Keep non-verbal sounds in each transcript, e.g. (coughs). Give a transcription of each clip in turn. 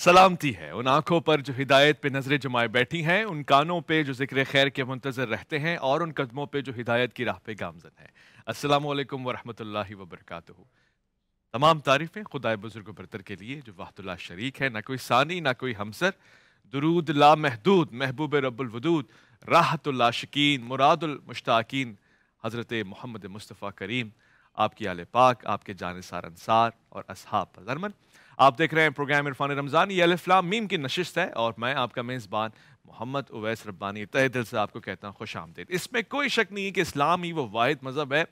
सलामती है उन आंखों पर जो हिदायत पे नजरें जमाए बैठी हैं उन कानों पे जो जिक्र खैर के मुंतजर रहते हैं और उन कदमों पे जो हिदायत की राह पे गामजन है अस्सलाम वालेकुम वरहमतुल्लाहि वबरकातुहू तमाम तारीफ़ें खुदा बुजुर्ग बरतर के लिए जो वाहतुल्ला शरीक है ना कोई सानी ना कोई हमसर दरूद ला महदूद महबूब रबुलवदूद राहतुल्ला शकीन मुरादुलमुश्ताकीन हज़रत मोहम्मद मुस्तफ़ा करीम आपकी आल पाक आपके जान सार अंसार और असहाब अजरमन आप देख रहे हैं प्रोग्राम इरफान रमज़ान ये अलफ्लाम मीम की नशिस्त है और मैं आपका मेज़बान मोहम्मद उवैस रब्बानी तह दिल से आपको कहता हूँ खुश आमदेद इसमें कोई शक नहीं है कि इस्लाम ही वो वाद मज़हब है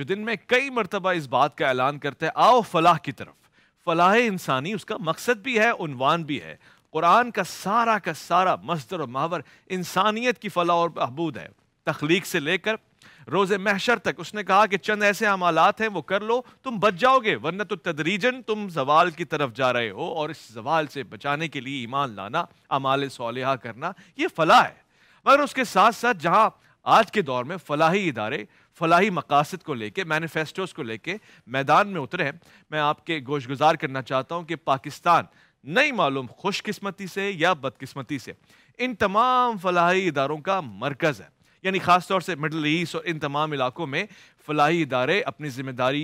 जो दिन में कई मरतबा इस बात का ऐलान करते हैं आओ फलाह की तरफ फलाह इंसानी उसका मकसद भी है उनवान भी है कुरान का सारा का सारा मजदर और महावर इंसानियत की फलाह और बहबूद है तख्लीक से लेकर रोज महशर तक उसने कहा कि चंद ऐसे अमालात हैं वो कर लो तुम बच जाओगे वरना तो तदरीजन तुम जवाल की तरफ जा रहे हो और इस जवाल से बचाने के लिए ईमान लाना अमाल सोलह करना यह फलाह है मगर उसके साथ साथ जहाँ आज के दौर में फलाही इदारे फलाही मकासद को लेकर मैनिफेस्टोज को लेकर मैदान में उतरे मैं आपके गोश गुजार करना चाहता हूं कि पाकिस्तान नहीं मालूम खुशकिस्मती से या बदकिस्मती से इन तमाम फलाही इदारों का मरकज़ है यानी ख़ास तौर से मिडल ईस्ट और इन तमाम इलाकों में फलाही इदारे अपनी जिम्मेदारी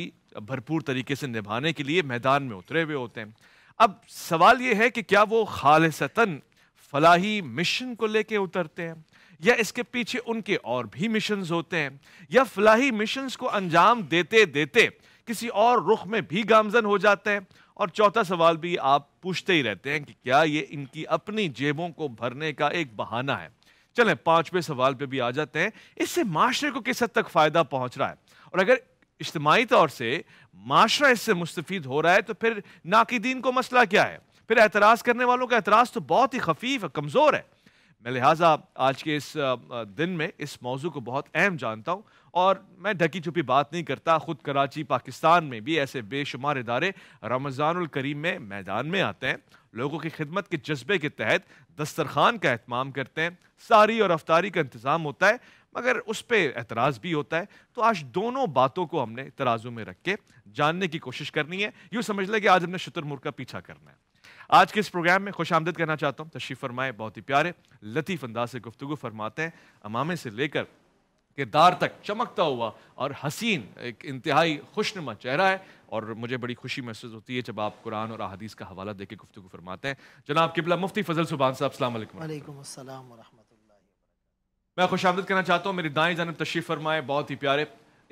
भरपूर तरीके से निभाने के लिए मैदान में उतरे हुए होते हैं अब सवाल ये है कि क्या वो खालसता फलाही मिशन को लेके उतरते हैं या इसके पीछे उनके और भी मिशन होते हैं या फलाही मिशन को अंजाम देते देते किसी और रुख में भी गामजन हो जाते हैं और चौथा सवाल भी आप पूछते ही रहते हैं कि क्या ये इनकी अपनी जेबों को भरने का एक बहाना है चलें पांचवें सवाल पे भी आ जाते हैं इससे माशरे को किस हद तक फ़ायदा पहुंच रहा है और अगर इज्तमाही तौर से माशरा इससे मुस्तफ़ हो रहा है तो फिर नाकदीन को मसला क्या है फिर एतराज़ करने वालों का एतराज़ तो बहुत ही खफीफ है कमज़ोर है मैं लिहाजा आज के इस दिन में इस मौजू को बहुत अहम जानता हूँ और मैं ढकी छुपी बात नहीं करता ख़ुद कराची पाकिस्तान में भी ऐसे बेशुमार इदारे रमज़ानुल करीम में मैदान में आते हैं लोगों की खिदमत के जज्बे के तहत दस्तरखान का अहतमाम करते हैं सारी और रफ्तारी का इंतज़ाम होता है मगर उस पर एतराज़ भी होता है तो आज दोनों बातों को हमने तराजू में रख के जानने की कोशिश करनी है यूँ समझ लें कि आज हमने शतुरमुर्ग का पीछा करना है आज के इस प्रोग्राम में खुश आमदद कहना चाहता हूँ तशरीफ़ फरमाए बहुत ही प्यारे लतीफ़ अंदाज से गुफ्तु फरमाते हैं अमामे से लेकर किरदार तक चमकता हुआ और हसीन एक इंतहाई खुशनुमा चेहरा है और मुझे बड़ी खुशी महसूस होती है जब आप कुरान और अहदीस का हवाला देके गुफ्तु फरमाते हैं जनाब किबला मुफ्ती फजल सुबान साहब वरम मैं खुश आमदद करना चाहता हूँ मेरी दाएँ जानब तशरीफ़ फरमाए बहुत ही प्यारे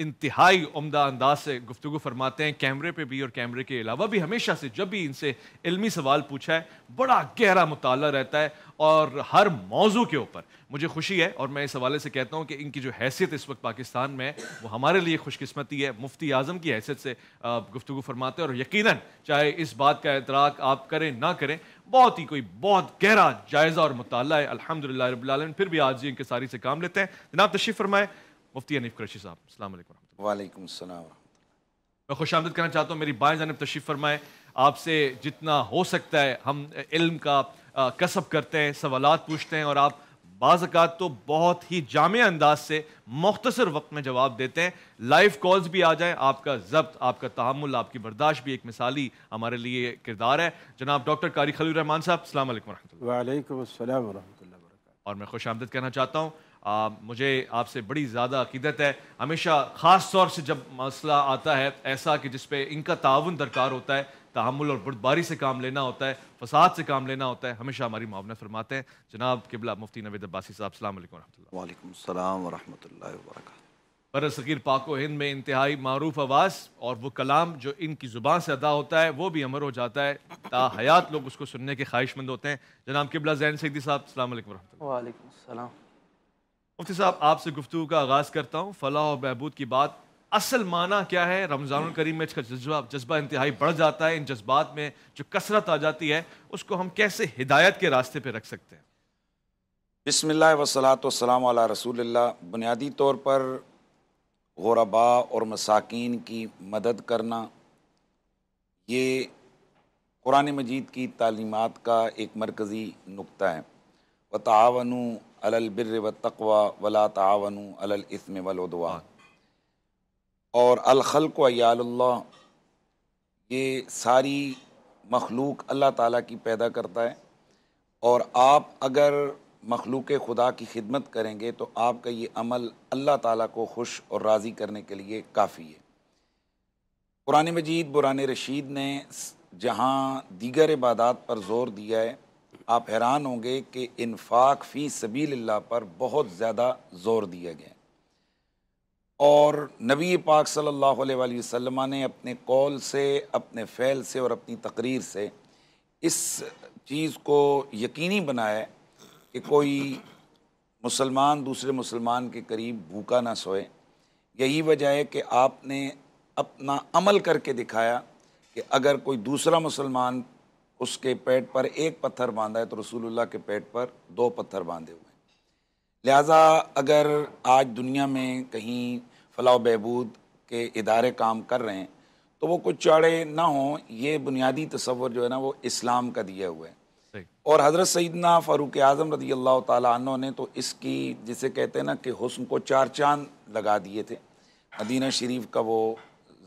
इंतहाई उमदा अंदाज से गुफ्तु फरमाते हैं कैमरे पे भी और कैमरे के अलावा भी हमेशा से जब भी इनसे इलमी सवाल पूछा है बड़ा गहरा मुताल रहता है और हर मौजू के ऊपर मुझे खुशी है और मैं इस हवाले से कहता हूँ कि इनकी जो हैसियत इस वक्त पाकिस्तान में वो हमारे लिए खुशकस्मती है मुफ्ती आज़म की हैसियत से गुफ्तु फरमाते हैं और यकीन चाहे इस बात का एतराक आप करें ना करें बहुत ही कोई बहुत गहरा जायज़ा और मुताल है अलहमदिल्ला रबालमीन फिर भी आज जी इनके सारी से काम लेते हैं जनाब तशीफ़ फरमाए मुफ्ती अनिफ कुरैशी साहब अल्लाम वालेकुम मैं खुश आमद करना चाहता हूँ मेरी बाएँ जानब तशरीफ़ फरमाए आपसे जितना हो सकता है हम इल्म का कसब करते हैं सवालत पूछते हैं और आप बाज़ात तो बहुत ही जाम अंदाज से मख्तसर वक्त में जवाब देते हैं लाइव कॉल्स भी आ जाएँ आपका जब्त आपका तहमुल आपकी बर्दाश्त भी एक मिसाली हमारे लिए किरदार है जनाब डॉक्टर कारी खलील रहमान साहब अल्लाम वरहमल वालेकुम और मैं खुश आमद कहना चाहता हूँ आ, मुझे आपसे बड़ी ज़्यादा अकीदत है हमेशा ख़ास तौर से जब मसला आता है ऐसा कि जिस इनका ताउन दरकार होता है तहमुल और बुरदबारी से काम लेना होता है फसाद से काम लेना होता है हमेशा हमारी मावनत फरमाते हैं जनाब किबला मुफ्ती नवेद अब्बासी साहब अल्लाम वालेकुम वरहमल वर्क बर सग़ीर पाको हिंद में इंतहाई मरूफ आवाज़ और वो कलाम जो इनकी ज़ुबान से अदा होता है वो भी अमर हो जाता है ता हयात लोग उसको सुनने के ख्वाहिशमंद होते हैं जनाब किबला जैन सैदी साहब वरम वालेकुम मुफ्ती साहब आपसे गुफ्तु का आगाज़ करता हूँ फलाह और बहबूद की बात असल माना क्या है रमज़ान करीम में इसका जज्बा जज्बा इंतहाई बढ़ जाता है इन जज्बात में जो कसरत आ जाती है उसको हम कैसे हिदायत के रास्ते पर रख सकते हैं बसमिल्ल वसलात वसलाम रसूल बुनियादी तौर पर गुरबा और मसाकिन की मदद करना ये कुरान मजीद की तालीमत का एक मरकज़ी नुकता है व अलल बिर व तकवा वला तावन अलस्म वलदवान हाँ। और अलखल को अयाल्ला ये सारी मखलूक अल्लाह ताला की पैदा करता है और आप अगर मखलूक खुदा की खिदमत करेंगे तो आपका ये अमल अल्लाह ताला को खुश और राज़ी करने के लिए काफ़ी है कुरान मजीद बुरान रशीद ने जहाँ दीगर इबादात पर ज़ोर दिया है आप हैरान होंगे कि इन्फाक फ़ी सबील पर बहुत ज़्यादा ज़ोर दिया गया और नबी पाक सल्लल्लाहु अलैहि वसल्लम ने अपने कौल से अपने फ़ैल से और अपनी तकरीर से इस चीज़ को यकीनी बनाया कि कोई मुसलमान दूसरे मुसलमान के करीब भूखा ना सोए यही वजह है कि आपने अपना अमल करके दिखाया कि अगर कोई दूसरा मुसलमान उसके पेट पर एक पत्थर बांधा है तो रसूलुल्लाह के पेट पर दो पत्थर बांधे हुए हैं लिहाजा अगर आज दुनिया में कहीं फलाह बहबूद के इदारे काम कर रहे हैं तो वो कुछ चौड़े ना हों ये बुनियादी तस्वर जो है ना वो इस्लाम का दिया हुआ है और हज़रत सईदना फ़ारूक आज़म रदी अल्लाह तु ने तो इसकी जिसे कहते हैं ना कि हुसन को चार चांद लगा दिए थे मदीना शरीफ का वो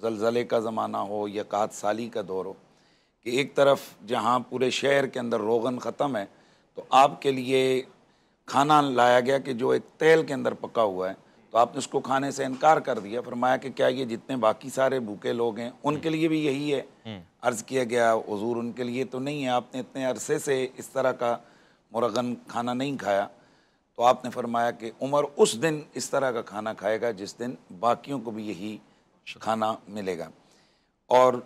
जलजले का ज़माना हो या कात साली का दौर हो कि एक तरफ जहाँ पूरे शहर के अंदर रोगन ख़त्म है तो आपके लिए खाना लाया गया कि जो एक तेल के अंदर पका हुआ है तो आपने उसको खाने से इनकार कर दिया फरमाया कि क्या ये जितने बाकी सारे भूखे लोग हैं उनके लिए भी यही है हम्म। अर्ज़ किया गया हजूर उनके लिए तो नहीं है आपने इतने अरसे से इस तरह का मुरगन खाना नहीं खाया तो आपने फरमाया कि उमर उस दिन इस तरह का खाना खाएगा जिस दिन बाकियों को भी यही खाना मिलेगा और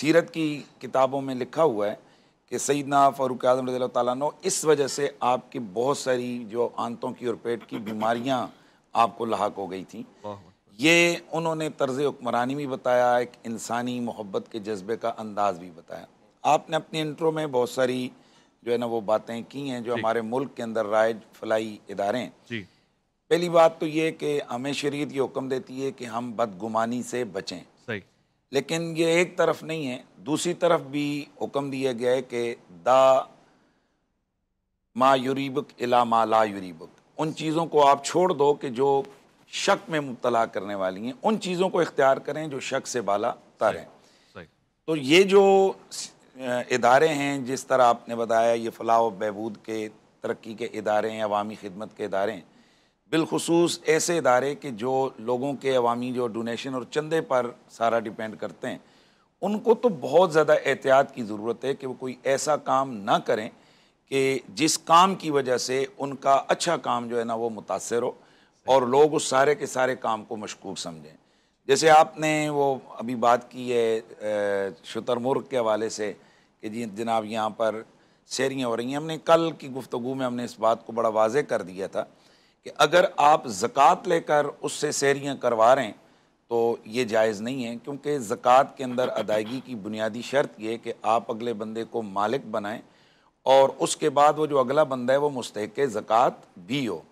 सीरत की किताबों में लिखा हुआ है कि सईदना फ़ारूक आजम रज़ी तु इस वजह से आपकी बहुत सारी जो आंतों की और पेट की बीमारियाँ आपको लाक हो गई थी ये उन्होंने तर्ज हुक्मरानी भी बताया एक इंसानी मोहब्बत के जज्बे का अंदाज़ भी बताया आपने अपने इंट्रो में बहुत सारी जो है ना वो बातें की हैं जो हमारे मुल्क के अंदर राय फलाई इदारे हैं पहली बात तो ये कि हमें शरीयत ये हुक्म देती है कि हम बदगुमानी से बचें लेकिन ये एक तरफ नहीं है दूसरी तरफ भी हुक्म दिया गया है कि दा मा यूरीबक इला मा ला यूरीबक उन चीज़ों को आप छोड़ दो कि जो शक में मुबला करने वाली हैं उन चीज़ों को इख्तियार करें जो शक से बाला तर हैं तो ये जो इदारे हैं जिस तरह आपने बताया ये फलाह बहबूद के तरक्की के इदारे हैं अवामी खिदमत के इदारे हैं बिलखसूस ऐसे इदारे कि जो लोगों के अवामी जो डोनेशन और चंदे पर सारा डिपेंड करते हैं उनको तो बहुत ज़्यादा एहतियात की ज़रूरत है कि वो कोई ऐसा काम ना करें कि जिस काम की वजह से उनका अच्छा काम जो है ना वो मुतासर हो और लोग उस सारे के सारे काम को मशकूक समझें जैसे आपने वो अभी बात की है शुतरमुर्ग के हवाले से कि जी जनाब यहाँ पर शेरियाँ हो रही हैं हमने कल की गुफ्तु में हमने इस बात को बड़ा वाज कर दिया था कि अगर आप ज़क़़त लेकर उससे सैरियाँ करवा रहे हैं तो ये जायज़ नहीं है क्योंकि ज़क़़त के अंदर अदायगी की बुनियादी शर्त यह है कि आप अगले बंदे को मालिक बनाएँ और उसके बाद वो जो अगला बंदा है वो मुस्तक ज़क़़त भी हो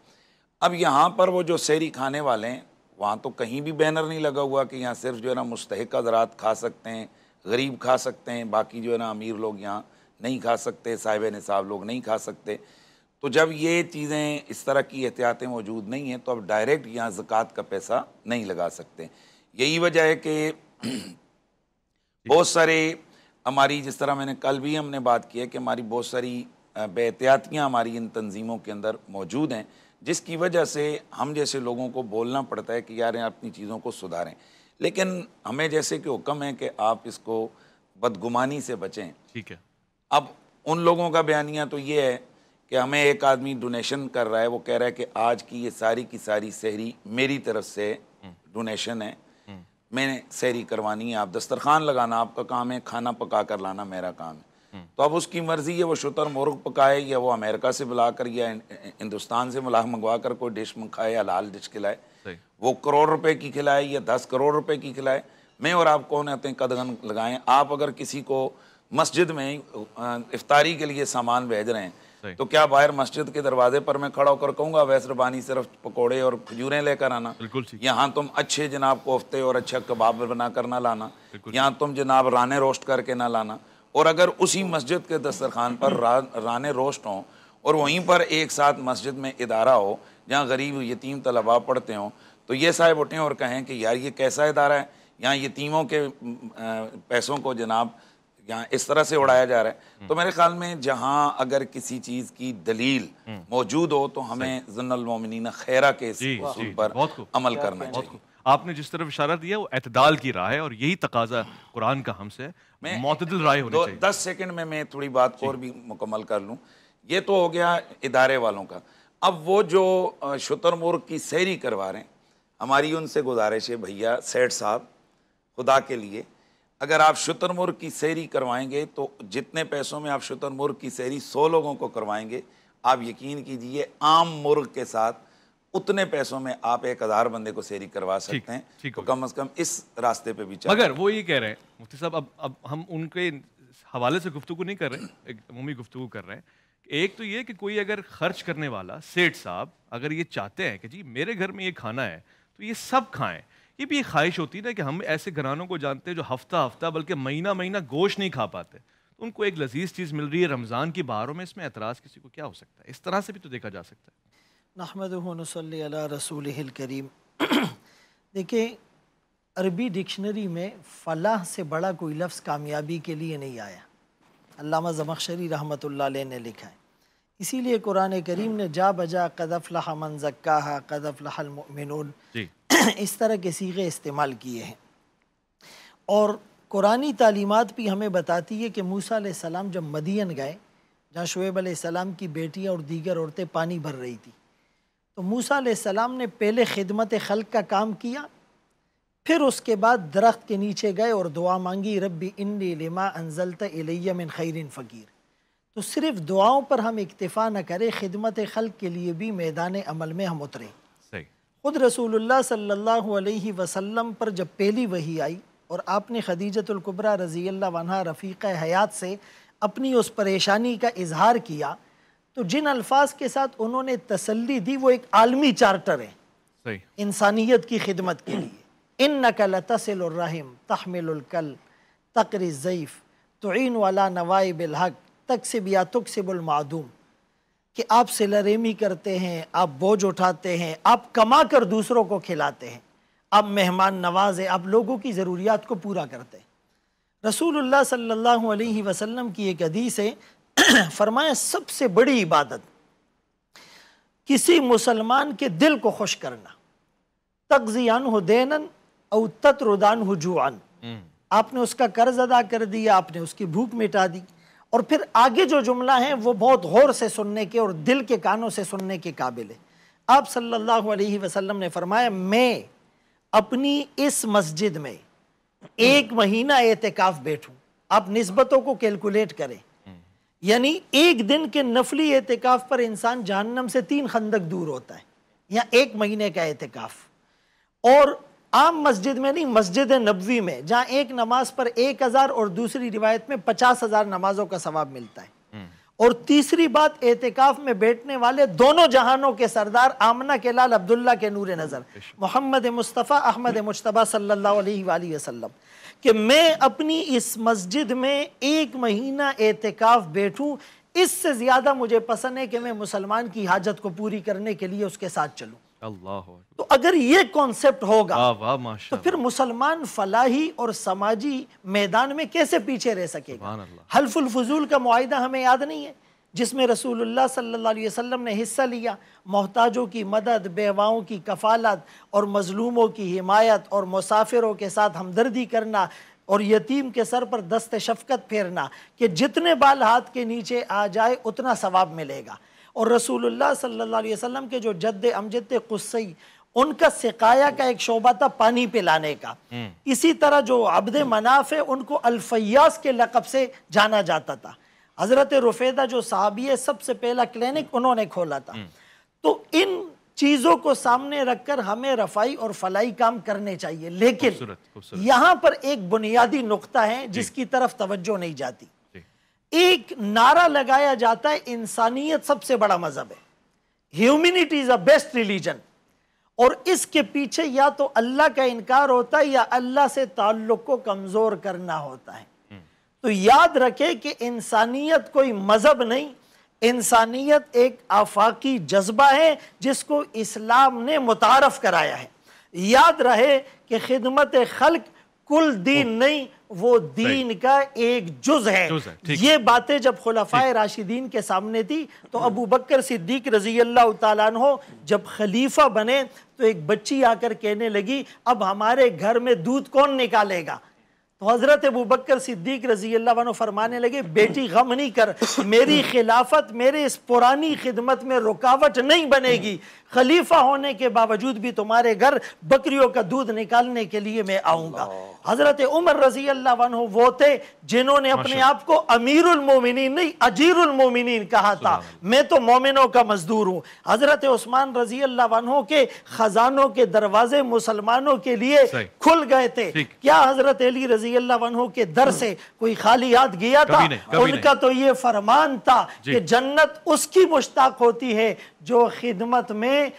अब यहाँ पर वो जो सैरी खाने वाले हैं वहाँ तो कहीं भी बैनर नहीं लगा हुआ कि यहाँ सिर्फ जो है ना मुस्तक ज़रात खा सकते हैं गरीब खा सकते हैं बाकी जो है ना अमीर लोग यहाँ नहीं खा सकते साहिब नसाब लोग नहीं खा सकते तो जब ये चीज़ें इस तरह की एहतियातें मौजूद नहीं हैं तो आप डायरेक्ट यहाँ ज़क़़त का पैसा नहीं लगा सकते यही वजह है कि बहुत सारे हमारी जिस तरह मैंने कल भी हमने बात की है कि हमारी बहुत सारी बेहतियातियाँ हमारी इन तंजीमों के अंदर मौजूद हैं जिसकी वजह से हम जैसे लोगों को बोलना पड़ता है कि यार अपनी चीज़ों को सुधारें लेकिन हमें जैसे कि हुक्म है कि आप इसको बदगुमानी से बचें ठीक है अब उन लोगों का बयानिया तो ये है कि हमें एक आदमी डोनेशन कर रहा है वो कह रहा है कि आज की ये सारी की सारी शहरी मेरी तरफ से डोनेशन है मैंने सहरी करवानी है आप दस्तरखान लगाना आपका काम है खाना पका कर लाना मेरा काम है तो अब उसकी मर्ज़ी है वो शुतर मुर्ग पकाए या वो अमेरिका से बुला कर या हिंदुस्तान से मुलाह मंगवा कर कोई डिश मंगाए लाल डिश खिलाए वो करोड़ रुपए की खिलाए या दस करोड़ रुपए की खिलाए मैं और आप कौन आते हैं कदगन लगाएं आप अगर किसी को मस्जिद में इफ्तारी के लिए सामान भेज रहे हैं तो क्या बाहर मस्जिद के दरवाजे पर मैं खड़ा होकर कहूंगा वैसरबानी सिर्फ पकौड़े और खजूरें लेकर आना यहाँ तुम अच्छे जनाब कोफ्ते और अच्छा कबाब बना कर ना लाना यहाँ तुम जनाब राने रोस्ट करके ना लाना और अगर उसी मस्जिद के दस्तरखान पर रा, राने रोस्ट हों और वहीं पर एक साथ मस्जिद में इदारा हो जहाँ गरीब यतीम तलबा पढ़ते हों तो ये साहब उठें और कहें कि यार ये कैसा इदारा है यहाँ यतीमों के पैसों को जनाब या इस तरह से उड़ाया जा रहा है तो हम्म। मेरे ख्याल में जहाँ अगर किसी चीज की दलील हम्म। मौजूद हो तो हमें जन्नमोमिन खैरा के इस पर अमल करना चाहिए आपने जिस तरफ इशारा दिया वो एतदाल की राह है और यही तकाजा कुरान का हमसे मतदल राय होनी चाहिए दस सेकंड में मैं थोड़ी बात और भी मुकम्मल कर लूँ ये तो हो गया इदारे वालों का अब वो जो शुतरमुर्ग की सैरी करवा रहे हैं हमारी उनसे गुजारिश है भैया सेठ साहब खुदा के लिए अगर आप शुतरमुर्ग की सैरी करवाएंगे तो जितने पैसों में आप शुतरमुर्ग की सैरी सौ लोगों को करवाएंगे आप यकीन कीजिए आम मुर्ग के साथ उतने पैसों में आप एक हजार बंदे को सैरी करवा सकते हैं ठीक तो कम अज कम इस रास्ते पे भी मगर वो ये कह रहे हैं मुफ्ती साहब अब अब हम उनके हवाले से गुफ्तु नहीं कर रहे एक मम्मी गुफ्तु कर रहे हैं एक तो ये कि कोई अगर खर्च करने वाला सेठ साहब अगर ये चाहते हैं कि जी मेरे घर में ये खाना है तो ये सब खाएं ये भी एक ख्वाहिश होती है ना कि हम ऐसे घरानों को जानते हैं जो हफ्ता हफ्ता बल्कि महीना महीना गोश्त नहीं खा पाते तो उनको एक लजीज चीज़ मिल रही है रमज़ान की बहारों में इसमें एतराज़ किसी को क्या हो सकता है इस तरह से भी तो देखा जा सकता है नहमद रसूल करीम (clears throat) देखिए अरबी डिक्शनरी में फलाह से बड़ा कोई लफ्ज़ कामयाबी के लिए नहीं आया अलामा जमखशरी रहमत ने लिखा है इसीलिए कुरान करीम ने जा बजा कदफ़ मन जक्का कदफ़ मिनून इस तरह के सीगे इस्तेमाल किए हैं और कुरानी तालीमत भी हमें बताती है कि मूसा सलाम जब मदीन गए जहाँ शुएब सलाम की बेटियाँ और दीगर औरतें पानी भर रही थी तो मूसा सलाम ने पहले खिदमत खल्क का काम किया फिर उसके बाद दरख्त के नीचे गए और दुआ मांगी रब्बी इन्नी लिमा अनजलत इलैमिन खैरिन फ़कीर तो सिर्फ दुआओं पर हम इक्तफ़ा न करें खिदमत खल के लिए भी मैदान अमल में हम उतरें ख़ुद रसूलुल्लाह सल्लल्लाहु अलैहि वसल्लम पर जब पहली वही आई और आपने खदीजतुल्कुबरा रज़ी अल्लाह रफ़ीक़ हयात से अपनी उस परेशानी का इजहार किया तो जिन अल्फाज के साथ उन्होंने तसल्ली दी वो एक आलमी चार्टर है इंसानियत की खिदमत के लिए इन नकल तसलरहम तहमिलकल तकरीफ़ तोन वाला नवाइब हक तकसिब या तकसिबुलमादूम कि आप सिलरेमी करते हैं आप बोझ उठाते हैं आप कमा कर दूसरों को खिलाते हैं आप मेहमान नवाज हैं आप लोगों की ज़रूरियात को पूरा करते हैं रसूल सल्लल्लाहु अलैहि वसल्लम की एक हदीस है (clears throat) फरमाया सबसे बड़ी इबादत किसी मुसलमान के दिल को खुश करना तकजियान हो देनन और तत्रुदान हो जुआन हम्म। आपने उसका कर्ज अदा कर दिया आपने उसकी भूख मिटा दी और फिर आगे जो जुमला है वो बहुत गौर से सुनने के और दिल के कानों से सुनने के काबिल है आप सल्लल्लाहु अलैहि वसल्लम ने फरमाया मैं अपनी इस मस्जिद में एक महीना एहतिकाफ बैठूं आप नस्बतों को कैलकुलेट करें यानी एक दिन के नफली एहतिकाफ पर इंसान जहन्नम से तीन खंदक दूर होता है या एक महीने का एहतिकाफ और आम मस्जिद में नहीं मस्जिद नबवी में जहाँ एक नमाज पर एक हज़ार और दूसरी रिवायत में पचास हज़ार नमाजों का सवाब मिलता है हम्म। और तीसरी बात एहतिकाफ में बैठने वाले दोनों जहानों के सरदार आमना के लाल अब्दुल्ला के नूर नज़र मोहम्मद मुस्तफ़ा अहमद मुशतबा सल्ला वसलम कि मैं अपनी इस मस्जिद में एक महीना एहतिकाफ बैठू इससे ज़्यादा मुझे पसंद है कि मैं मुसलमान की हाजत को पूरी करने के लिए उसके साथ चलू अल्लाह तो अगर ये कॉन्सेप्ट होगा वाह माशा तो फिर मुसलमान फलाही और समाजी मैदान में कैसे पीछे रह सकेगा हल्फुल फजूल का मुआदा हमें याद नहीं है जिसमें रसूलुल्लाह सल्लल्लाहु अलैहि वसल्लम ने हिस्सा लिया मोहताजों की मदद बेवाओं की कफालत और मजलूमों की हिमायत और मुसाफिरों के साथ हमदर्दी करना और यतीम के सर पर दस्त शफकत फेरना कि जितने बाल हाथ के नीचे आ जाए उतना सवाब मिलेगा और रसूलुल्लाह सल्लल्लाहु अलैहि वसल्लम के जो जद्द अमजद कुस्सई उनका सिकाया का एक शोबा था पानी पिलाने का हम्म। इसी तरह जो अब्द मनाफ है उनको अल्फयास के लकब से जाना जाता था हज़रत रुफेदा जो साहबी है सबसे पहला क्लिनिक हम्म। उन्होंने खोला था हम्म। तो इन चीज़ों को सामने रखकर हमें रफाई और फलाई काम करने चाहिए लेकिन यहाँ पर एक बुनियादी नुकता है जिसकी तरफ तवज्जो नहीं जाती एक नारा लगाया जाता है इंसानियत सबसे बड़ा मजहब है humanity is a best religion और इसके पीछे या तो अल्लाह का इनकार होता है या अल्लाह से ताल्लुक को कमज़ोर करना होता है तो याद रखे कि इंसानियत कोई मज़हब नहीं इंसानियत एक आफाकी जज्बा है जिसको इस्लाम ने मुतारफ कराया है याद रहे कि खिदमत खल्क कुल दीन नहीं वो दीन का एक जुज है, जुज है ये बातें जब खुलफाए राशिदीन के सामने थी तो अबू बकर सिद्दीक रजी अल्लाह तहो जब खलीफा बने तो एक बच्ची आकर कहने लगी अब हमारे घर में दूध कौन निकालेगा तो हज़रत अबू बकर सिद्दीक रजी अल्लाह फरमाने लगे बेटी गम नहीं कर मेरी खिलाफत मेरे इस पुरानी खिदमत में रुकावट नहीं बनेगी खलीफा होने के बावजूद भी तुम्हारे घर बकरियों का दूध निकालने के लिए मैं आऊंगा हज़रत उमर रजी अल्लाह वन हो वो थे जिन्होंने अपने आप को अमीर उलमोमिन नहीं अजीर उलमोमिन कहा था मैं तो मोमिनों का मजदूर हूँ हज़रत उस्मान रजी अल्लाह वन हो के खजानों के दरवाजे मुसलमानों के लिए खुल गए थे क्या हज़रत अली रजी अल्लाह वन हो के दर से हम्म। कोई खाली याद गया था उनका तो ये फरमान था कि जन्नत उसकी मुश्ताक होती है जो खिदमत में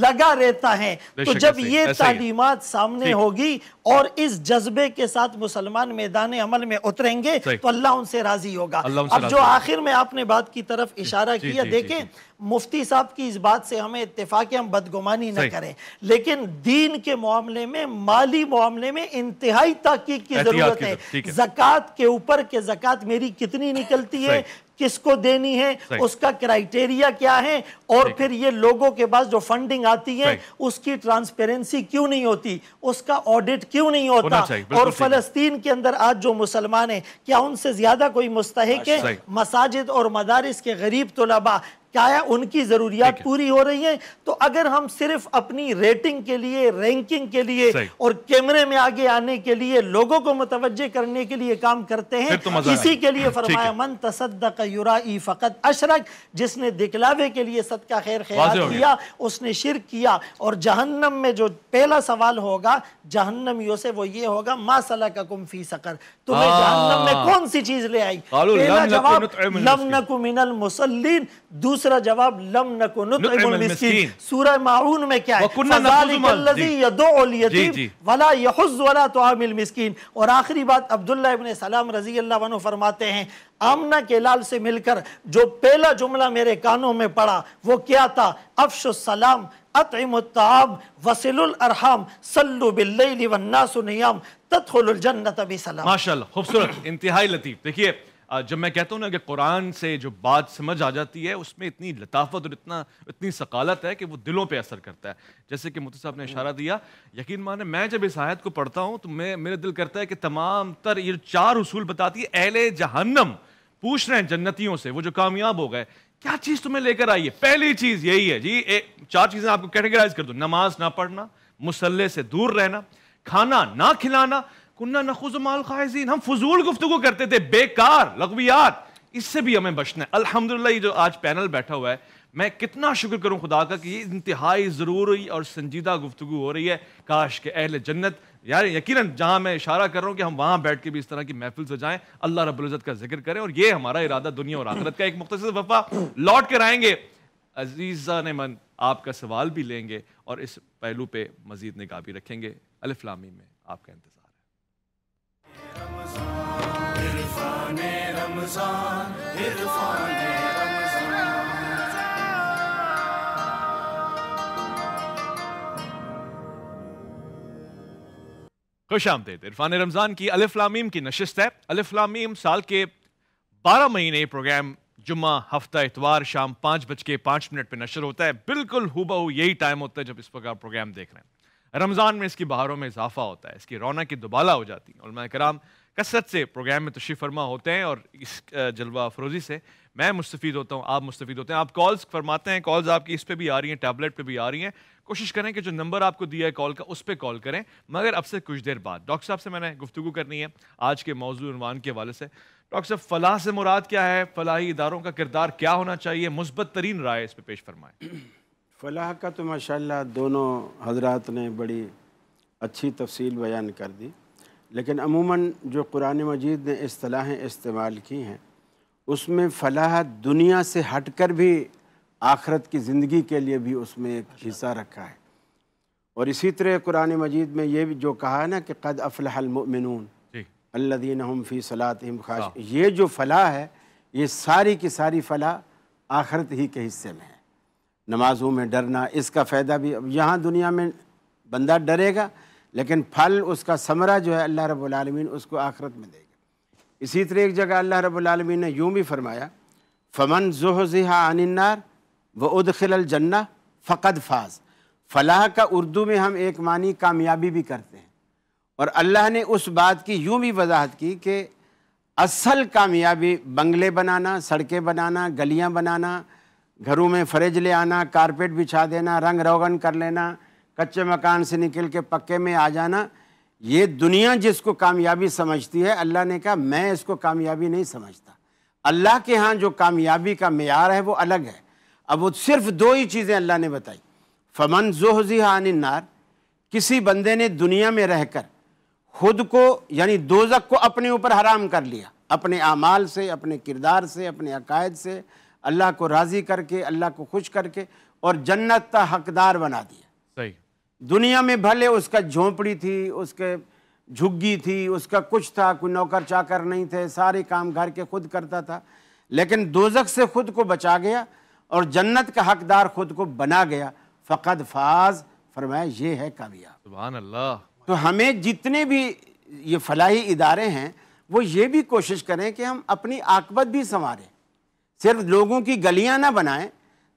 लगा रहता है तो जब ये तालीमत सामने होगी और इस जज्बे के साथ मुसलमान मैदान अमल में उतरेंगे तो अल्लाह उनसे राजी होगा अब जो आखिर में आपने बात की तरफ इशारा किया देखें मुफ्ती साहब की इस बात से हमें इतफाक़ हम बदगुमानी न करें लेकिन दीन के मामले में माली मामले में इंतहाई तहकीक की ज़रूरत है जक़ात के ऊपर के जक़ात मेरी कितनी निकलती है किसको देनी है उसका क्राइटेरिया क्या है और फिर ये लोगों के पास जो फंडिंग आती है उसकी ट्रांसपेरेंसी क्यों नहीं होती उसका ऑडिट क्यों नहीं होता और फलस्तीन के अंदर आज जो मुसलमान है क्या उनसे ज्यादा कोई मुस्तक है मसाजिद और मदारस के गरीब तलबा क्या है उनकी ज़रूरियात पूरी हो रही हैं तो अगर हम सिर्फ अपनी रेटिंग के लिए रैंकिंग के लिए और कैमरे में आगे आने के लिए लोगों को मुतवजे करने के लिए काम करते हैं तो इसी के लिए फरमाया मन तसदक युराई फ़कत अशरक जिसने दिखलावे के लिए सद का खैर ख्याल किया उसने शिर किया और जहन्नम में जो पहला सवाल होगा जहन्नमियों से वो ये होगा मा सला का कुम्फी सकर तुम्हें जहन्नम में कौन सी चीज़ ले आई पहला जवाब लम नकुमिनल मुसलिन दूसरा दूसरा जवाब लम नकुन में क्या है मिसकीन और आखिरी बात अब्दुल्ला इबन सलाम रजी फरमाते हैं आमना के लाल से मिलकर जो पहला जुमला मेरे कानों में पड़ा वो क्या था अफसलाम अतमताब वसिलरहम सल्लुबिल्लनासनियाम तत्लजन्नत माशा खूबसूरत इंतहाई लतीफ़ देखिए जब मैं कहता हूँ ना कि कुरान से जो बात समझ आ जाती है उसमें इतनी लताफत और इतना इतनी सकालत है कि वो दिलों पे असर करता है जैसे कि मुफ्ती साहब ने हम्म। इशारा दिया यकीन माने मैं जब इस आयत को पढ़ता हूँ तो मैं मेरा दिल करता है कि तमाम तर ये चार उसूल बताती है अहले जहन्नम पूछ रहे हैं जन्नतियों से वो जो कामयाब हो गए क्या चीज़ तुम्हें लेकर आई है पहली चीज़ यही है जी ए, चार चीज़ें आपको कैटेगराइज कर दो नमाज ना पढ़ना मुसल्ले से दूर रहना खाना ना खिलाना कुन्ना माल खायजीन हम फजूल गुफ्तु करते थे बेकार लगवियात इससे भी हमें बचना है अल्हम्दुलिल्लाह जो आज पैनल बैठा हुआ है मैं कितना शुक्र करूं खुदा का कि ये इंतहाई ज़रूरी और संजीदा गुफ्तु हो रही है काश के अहल जन्नत यार यकीनन जहां मैं इशारा कर रहा हूं कि हम वहां बैठ के भी इस तरह की महफिल से जाएं अल्लाह रबुल्ज़त का जिक्र करें और ये हमारा इरादा दुनिया और आखरत का एक मुख्तर वफा लौट कर आएंगे अजीज़ा ने मन आपका सवाल भी लेंगे और इस पहलू पर मजीद निगाह भी रखेंगे अलफलामी में आपका खुश आमदेद इरफान रमज़ान की अलिफ्लामीम की नशस्त है अलिफ्लामीम साल के बारह महीने प्रोग्राम जुम्मा हफ्ता इतवार शाम पांच बज के पांच मिनट पर नशर होता है बिल्कुल हुबहू यही टाइम होता है जब इस प्रकार प्रोग्राम देख रहे हैं रमज़ान में इसकी बहारों में इजाफा होता है इसकी रौनक की दुबाला हो जाती है कराम कसरत से प्रोग्राम में तशी फरमा होते हैं और इस जलवा अफरोज़ी से मैं मुस्तफ़ होता हूँ आप मुस्तफ़ होते हैं आप कॉल्स फरमाते हैं कॉल्स आपकी इस पर भी आ रही हैं टैबलेट पर भी आ रही हैं कोशिश करें कि जो नंबर आपको दिया है कॉल का उस पर कॉल करें मगर अब से कुछ देर बाद डॉक्टर साहब से मैंने गुफ्तु करनी है आज के मौजूदान के हवाले से डॉक्टर साहब फलाह से मुराद क्या है फलाही इदारों का किरदार क्या होना चाहिए मुस्बत तरीन राय इस पर पेश फरमाएँ (clears throat) फलाह का तो माशा दोनों हजरात ने बड़ी अच्छी तफसील बयान कर दी लेकिन अमूमन जो कुरान मजीद ने असलाहें इस्तेमाल की हैं उसमें फलाह दुनिया से हट कर भी आखरत की ज़िंदगी के लिए भी उसमें एक हिस्सा रखा है और इसी तरह कुरान मजीद में ये भी जो कहा है ना कि कद अफलमिन अल्लादीन हम फ़ी सलात खाश ये जो फ़लाह है ये सारी की सारी फ़लाह आखरत ही के हिस्से में है नमाज़ों में डरना इसका फ़ायदा भी अब यहाँ दुनिया में बंदा डरेगा लेकिन फल उसका समरा जो है अल्लाह रबालमीन उसको आखरत में देगा इसी तरह एक जगह अल्लाह रबालमीन ने यूँ भी फरमाया फमन जोहजिहा अनिन्नार व उदखिल जन्ना फ़कद फाज फलाह का उर्दू में हम एक मानी कामयाबी भी करते हैं और अल्लाह ने उस बात की यूँ भी वजाहत की कि असल कामयाबी बंगले बनाना सड़कें बनाना गलियाँ बनाना घरों में फ्रिज ले आना कारपेट बिछा देना रंग रोगन कर लेना कच्चे मकान से निकल के पक्के में आ जाना ये दुनिया जिसको कामयाबी समझती है अल्लाह ने कहा मैं इसको कामयाबी नहीं समझता अल्लाह के यहाँ जो कामयाबी का मैार है वो अलग है अब वो सिर्फ दो ही चीज़ें अल्लाह ने बताई फमन जोहजी हानिनार किसी बंदे ने दुनिया में रहकर खुद को यानी दोजक को अपने ऊपर हराम कर लिया अपने अमाल से अपने किरदार से अपने अकायद से अल्लाह को राज़ी करके अल्लाह को खुश करके और जन्नत का हकदार बना दिया दुनिया में भले उसका झोंपड़ी थी उसके झुग्गी थी उसका कुछ था कोई नौकर चाकर नहीं थे सारे काम घर के खुद करता था लेकिन दोजक से खुद को बचा गया और जन्नत का हकदार खुद को बना गया फ़कद फाज फरमाया ये है कामयाब अल्लाह तो हमें जितने भी ये फलाही इदारे हैं वो ये भी कोशिश करें कि हम अपनी आकबत भी संवारें सिर्फ लोगों की गलियां ना बनाएं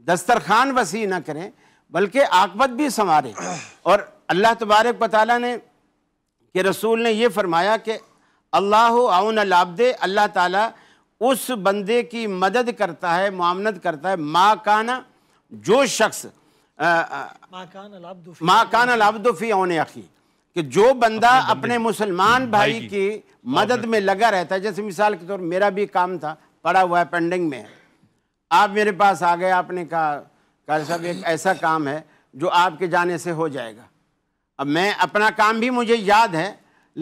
दस्तरखान वसी ना करें बल्कि आकबत भी संवारे और अल्लाह तबारक बताला ने कि रसूल ने यह फरमाया कि अल्लाह आउन लाबदे अल्लाह ताला उस बंदे की मदद करता है मामनत करता है माँ काना जो शख्स माँ काना फी आउन अखी कि जो बंदा अपने मुसलमान भाई की मदद में लगा रहता है जैसे मिसाल के तौर मेरा भी काम था पड़ा हुआ है पेंडिंग में आप मेरे पास आ गए आपने कहा कार्य साहब एक ऐसा काम है जो आपके जाने से हो जाएगा अब मैं अपना काम भी मुझे याद है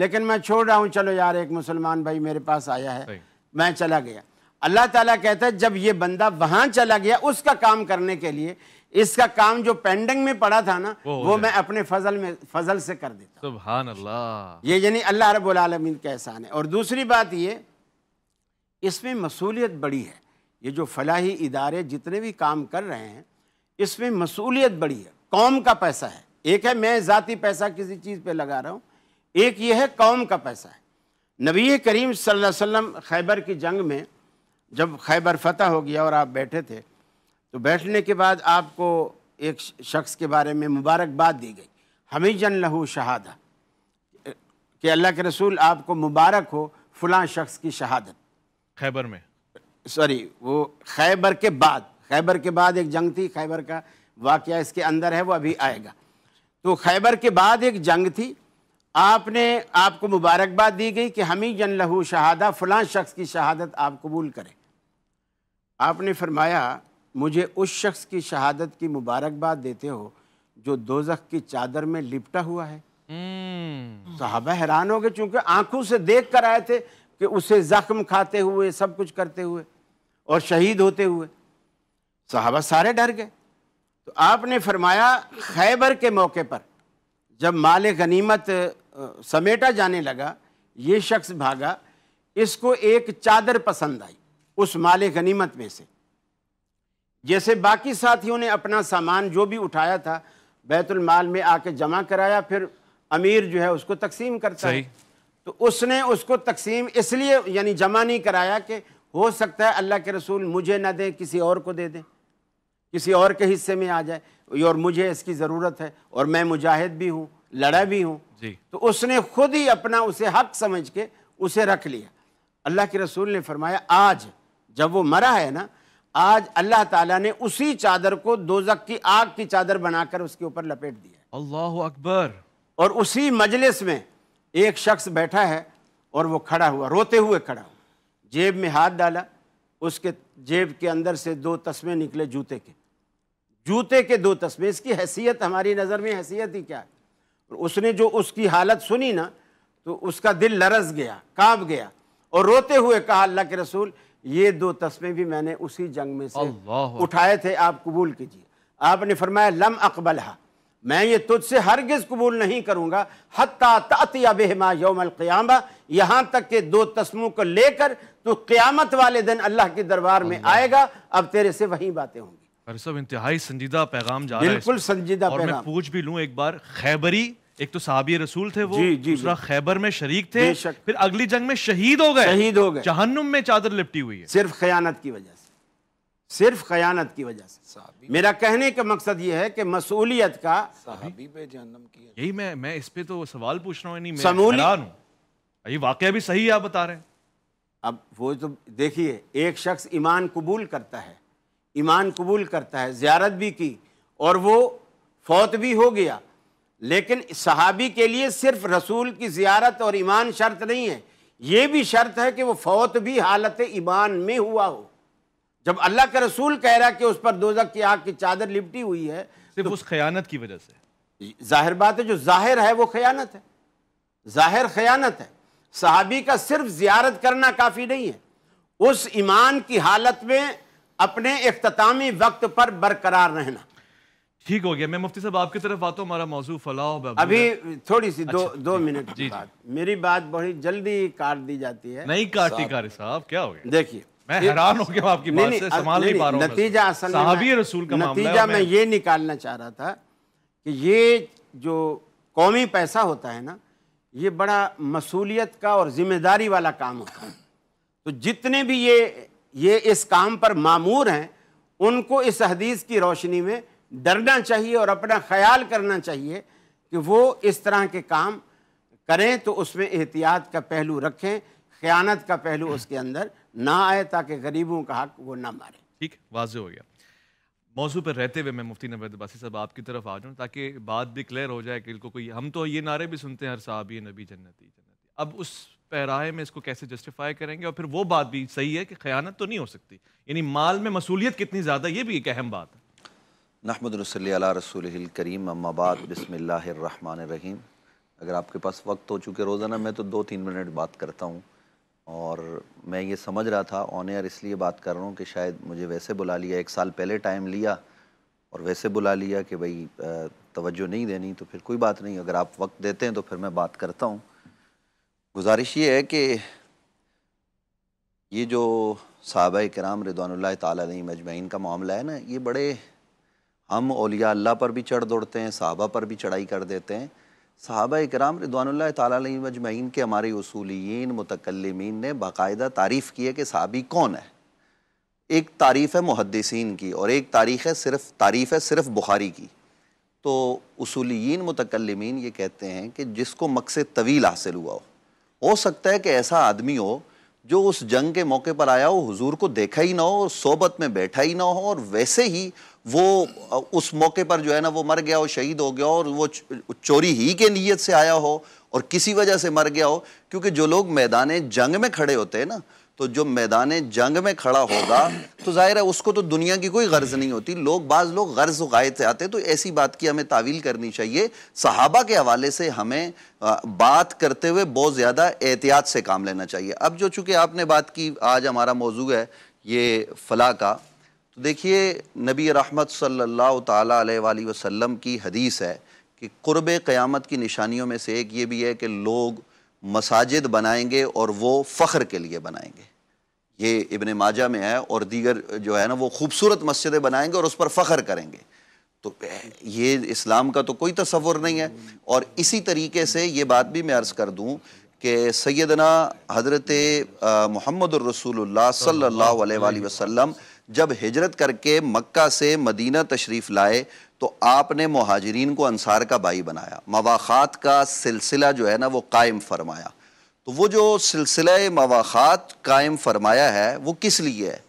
लेकिन मैं छोड़ रहा हूँ चलो यार एक मुसलमान भाई मेरे पास आया है मैं चला गया अल्लाह ताला कहता है जब ये बंदा वहाँ चला गया उसका काम करने के लिए इसका काम जो पेंडिंग में पड़ा था ना वो, वो मैं अपने फजल में फजल से कर देता सुबहान अल्लाह ये यानी अल्लाह रब्बुल आलमीन का एहसान है और दूसरी बात ये इसमें मसूलियत बड़ी है ये जो फलाही इदारे जितने भी काम कर रहे हैं इसमें मसूलियत बड़ी है कौम का पैसा है एक है मैं ज़ाती पैसा किसी चीज़ पे लगा रहा हूँ एक ये है कौम का पैसा है नबी करीम सल्लल्लाहु अलैहि वसल्लम खैबर की जंग में जब खैबर फतह हो गया और आप बैठे थे तो बैठने के बाद आपको एक शख्स के बारे में मुबारकबाद दी गई हमी जन लहू शहादा कि अल्लाह के रसूल आपको मुबारक हो फलां शख्स की शहादत खैबर में सॉरी वो खैबर के बाद खैबर के बाद एक जंग थी खैबर का वाक़ इसके अंदर है वो अभी आएगा तो खैबर के बाद एक जंग थी आपने आपको मुबारकबाद दी गई कि हमी जन लहू शहादा फलां शख्स की शहादत आप कबूल करें आपने फरमाया मुझे उस शख्स की शहादत की मुबारकबाद देते हो जो दोजख की चादर में लिपटा हुआ है हम्म। साहबा हैरान हो गए चूंकि आंखों से देख कर आए थे कि उसे जख्म खाते हुए सब कुछ करते हुए और शहीद होते हुए साहबा सारे डर गए तो आपने फरमाया खैबर के मौके पर जब माल गनीमत समेटा जाने लगा ये शख्स भागा इसको एक चादर पसंद आई उस माल गनीमत में से जैसे बाकी साथियों ने अपना सामान जो भी उठाया था माल में आके जमा कराया फिर अमीर जो है उसको तकसीम करता है तो उसने उसको तकसीम इसलिए यानी जमा नहीं कराया कि हो सकता है अल्लाह के रसूल मुझे ना दें किसी और को दे दें किसी और के हिस्से में आ जाए और मुझे इसकी ज़रूरत है और मैं मुजाहिद भी हूँ लड़ा भी हूँ तो उसने खुद ही अपना उसे हक समझ के उसे रख लिया अल्लाह के रसूल ने फरमाया आज जब वो मरा है ना आज अल्लाह ताला ने उसी चादर को दोजक की आग की चादर बनाकर उसके ऊपर लपेट दिया अल्लाह अकबर और उसी मजलिस में एक शख्स बैठा है और वो खड़ा हुआ रोते हुए खड़ा हुआ जेब में हाथ डाला उसके जेब के अंदर से दो तस्मे निकले जूते के जूते के दो तस्मे इसकी हैसियत हमारी नज़र में हैसियत ही क्या है उसने जो उसकी हालत सुनी ना तो उसका दिल लरस गया कांप गया और रोते हुए कहा अल्लाह के रसूल ये दो तस्मे भी मैंने उसी जंग में से उठाए थे आप कबूल कीजिए आपने फरमाया लम अकबल हा मैं ये तुझसे हरगिज़ कबूल नहीं करूँगा हती बेहमा यौमल क़्यामा यहाँ तक के दो तस्मों को लेकर तो क़्यामत वाले दिन अल्लाह के दरबार में आएगा अब तेरे से वही बातें होंगी सब इंतहाई संजीदा पैगाम जा बिल्कुल संजीदा और मैं पूछ भी लू एक बार खैबरी एक तो साहबी रसूल थे वो जी, जी, दूसरा खैबर में शरीक थे फिर अगली जंग में शहीद हो गए शहीद हो गए जहनुम में चादर लिपटी हुई है सिर्फ खयानत की वजह से सिर्फ खयानत की वजह से मेरा कहने का मकसद ये है कि मसूलियत का साहबी यही मैं मैं इस पे तो सवाल पूछ रहा हूँ समूली ये भी सही आप बता रहे हैं अब वो तो देखिए एक शख्स ईमान कबूल करता है ईमान कबूल करता है ज़्यारत भी की और वो फौत भी हो गया लेकिन सहाबी के लिए सिर्फ रसूल की ज़्यारत और ईमान शर्त नहीं है ये भी शर्त है कि वो फौत भी हालत ईमान में हुआ हो जब अल्लाह के रसूल कह रहा कि उस पर दोजक की आग की चादर लिपटी हुई है सिर्फ तो उस खयानत की वजह से जाहिर बात है जो जाहिर है वो खयानत है जाहिर खयानत है सहाबी का सिर्फ जियारत करना काफ़ी नहीं है उस ईमान की हालत में अपने अख्तामी वक्त पर बरकरार रहना ठीक हो गया मैं मुफ्ती साहब आपकी तरफ आता हूँ हमारा मौजूद फलाओ अभी थोड़ी सी अच्छा, दो दो मिनट की बात मेरी बात बड़ी जल्दी काट दी जाती है नहीं काटी कार्य साहब क्या हो गया देखिए मैं हैरान हो गया आपकी बात से संभाल नहीं पा रहा नतीजा असल रसूल का नतीजा मैं ये निकालना चाह रहा था कि ये जो कौमी पैसा होता है ना ये बड़ा मसूलियत का और ज़िम्मेदारी वाला काम होता है तो जितने भी ये ये इस काम पर मामूर हैं उनको इस हदीस की रोशनी में डरना चाहिए और अपना ख्याल करना चाहिए कि वो इस तरह के काम करें तो उसमें एहतियात का पहलू रखें ख़यानत का पहलू उसके अंदर ना आए ताकि गरीबों का हक वो ना मारे ठीक वाज हो गया मौजू पर रहते हुए मैं मुफ्ती नवेद अब्बासी साहब आपकी तरफ आ जाऊँ ताकि बात भी क्लियर हो जाए कि इनको कोई हम तो ये नारे भी सुनते हैं हर साहब ये नबी जन्नती जन्नती अब उस पैराए में इसको कैसे जस्टिफाई करेंगे और फिर वो बात भी सही है कि खयानत तो नहीं हो सकती यानी माल में मसूलियत कितनी ज़्यादा ये भी एक अहम बात है नहमद रसोल रसूल करीम अम्माबाद बसमिल्लर रहीम अगर आपके पास वक्त हो चुके रोज़ाना मैं तो दो तीन मिनट बात करता हूँ और मैं ये समझ रहा था ऑन एयर इसलिए बात कर रहा हूँ कि शायद मुझे वैसे बुला लिया एक साल पहले टाइम लिया और वैसे बुला लिया कि भाई तवज्जो नहीं देनी तो फिर कोई बात नहीं अगर आप वक्त देते हैं तो फिर मैं बात करता हूँ गुजारिश ये है कि ये जो साहब कराम रिदानल्ला तई अजमैन का मामला है ना ये बड़े हम अलिया अल्लाह पर भी चढ़ दौड़ते हैं साहबा पर भी चढ़ाई कर देते हैं साहब कराम रिदवानल्ला तजमैन के हमारे असूलिन मतकलमीन ने बाकायदा तारीफ़ की है कि सहाबी कौन है एक तारीफ़ है मुहदसिन की और एक तारीख़ है सिर्फ तारीफ़ है सिर्फ बुखारी की तो असूलिन मतकलमीन ये कहते हैं कि जिसको मकसद तवील हासिल हुआ हो हो सकता है कि ऐसा आदमी हो जो उस जंग के मौके पर आया हो हुजूर को देखा ही ना हो और सोबत में बैठा ही ना हो और वैसे ही वो उस मौके पर जो है ना वो मर गया हो शहीद हो गया और वो चोरी ही के नीयत से आया हो और किसी वजह से मर गया हो क्योंकि जो लोग मैदान जंग में खड़े होते हैं ना तो जो मैदान जंग में खड़ा होगा तो जाहिर है उसको तो दुनिया की कोई गर्ज नहीं होती लोग बाज लोग गर्ज तो गायद से आते तो ऐसी बात की हमें तावील करनी चाहिए सहाबा के हवाले से हमें बात करते हुए बहुत ज़्यादा एहतियात से काम लेना चाहिए अब जो चूँकि आपने बात की आज हमारा मौजू है ये फला का तो देखिए नबी रहमत सल्ला वसम की हदीस है कि कुर्ब क़्यामत की निशानियों में से एक ये भी है कि लोग मसाजिद बनाएंगे और वो फ़ख्र के लिए बनाएंगे ये इबन माजा में है और दीगर जो है ना वो खूबसूरत मस्जिदें बनाएंगे और उस पर फ़ख्र करेंगे तो ये इस्लाम का तो कोई तस्वुर नहीं है और इसी तरीके से ये बात भी मैं अर्ज़ कर दूँ कि सैदना हज़रत मोहम्मद सल्ला वसम जब हिजरत करके मक्का से मदीना तशरीफ़ लाए तो आपने महाजरीन को अंसार का भाई बनाया मवाखात का सिलसिला जो है ना वो कायम फरमाया तो वो जो सिलसिला मवाखात कायम फरमाया है वो किस लिए है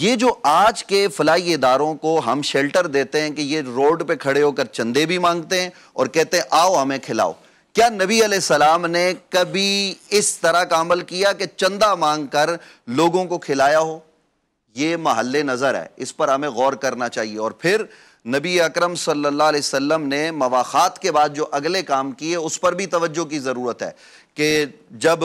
ये जो आज के फलाई इदारों को हम शेल्टर देते हैं कि ये रोड पे खड़े होकर चंदे भी मांगते हैं और कहते हैं आओ हमें खिलाओ क्या नबी सलाम ने कभी इस तरह का अमल किया कि चंदा मांग कर लोगों को खिलाया हो ये महल नज़र है इस पर हमें गौर करना चाहिए और फिर नबी अकरम सल्लल्लाहु अलैहि वसल्लम ने मवाखात के बाद जो अगले काम किए उस पर भी तवज्जो की ज़रूरत है कि जब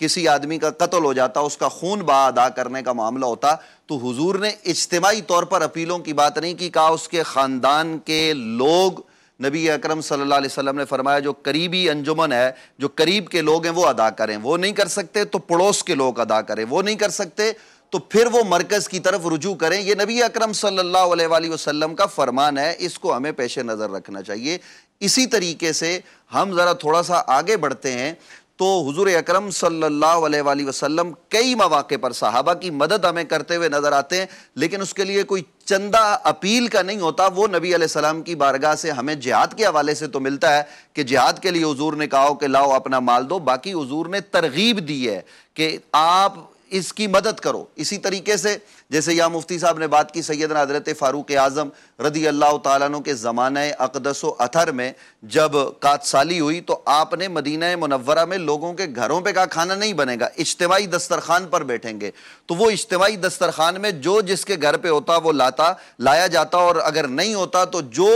किसी आदमी का कत्ल हो जाता उसका खून बा अदा करने का मामला होता तो हुजूर ने इज्तमाही तौर पर अपीलों की बात नहीं की कहा उसके ख़ानदान के लोग नबी अकरम सल्लल्लाहु अलैहि वसल्लम ने फरमाया जो करीबी अंजुमन है जो करीब के लोग हैं वो अदा करें वो नहीं कर सकते तो पड़ोस के लोग अदा करें वो नहीं कर सकते तो फिर वो मरकज की तरफ रुजू करें ये नबी अकरम सल्लल्लाहु अलैहि वसल्लम का फरमान है इसको हमें पेश नज़र रखना चाहिए इसी तरीके से हम ज़रा थोड़ा सा आगे बढ़ते हैं तो हुजूर अकरम सल्लल्लाहु अलैहि वसल्लम कई मौाक़े पर साहबा की मदद हमें करते हुए नज़र आते हैं लेकिन उसके लिए कोई चंदा अपील का नहीं होता वो नबी सलाम की बारगाह से हमें जिहाद के हवाले से तो मिलता है कि जिहाद के लिए हजूर ने कहा कि लाओ अपना माल दो बाकी हजूर ने तरगीब दी है कि आप इसकी मदद करो इसी तरीके से जैसे या मुफ्ती साहब ने बात की सैदन हजरत फ़ारूक आज़म रदी अल्लाह तु के ज़मान अकदस अथर में जब कादसाली हुई तो आपने मदीना मनवरा में लोगों के घरों पर का खाना नहीं बनेगा इज्तवाही दस्तरखान पर बैठेंगे तो वो इज्तवाही दस्तरखान में जो जिसके घर पर होता वो लाता लाया जाता और अगर नहीं होता तो जो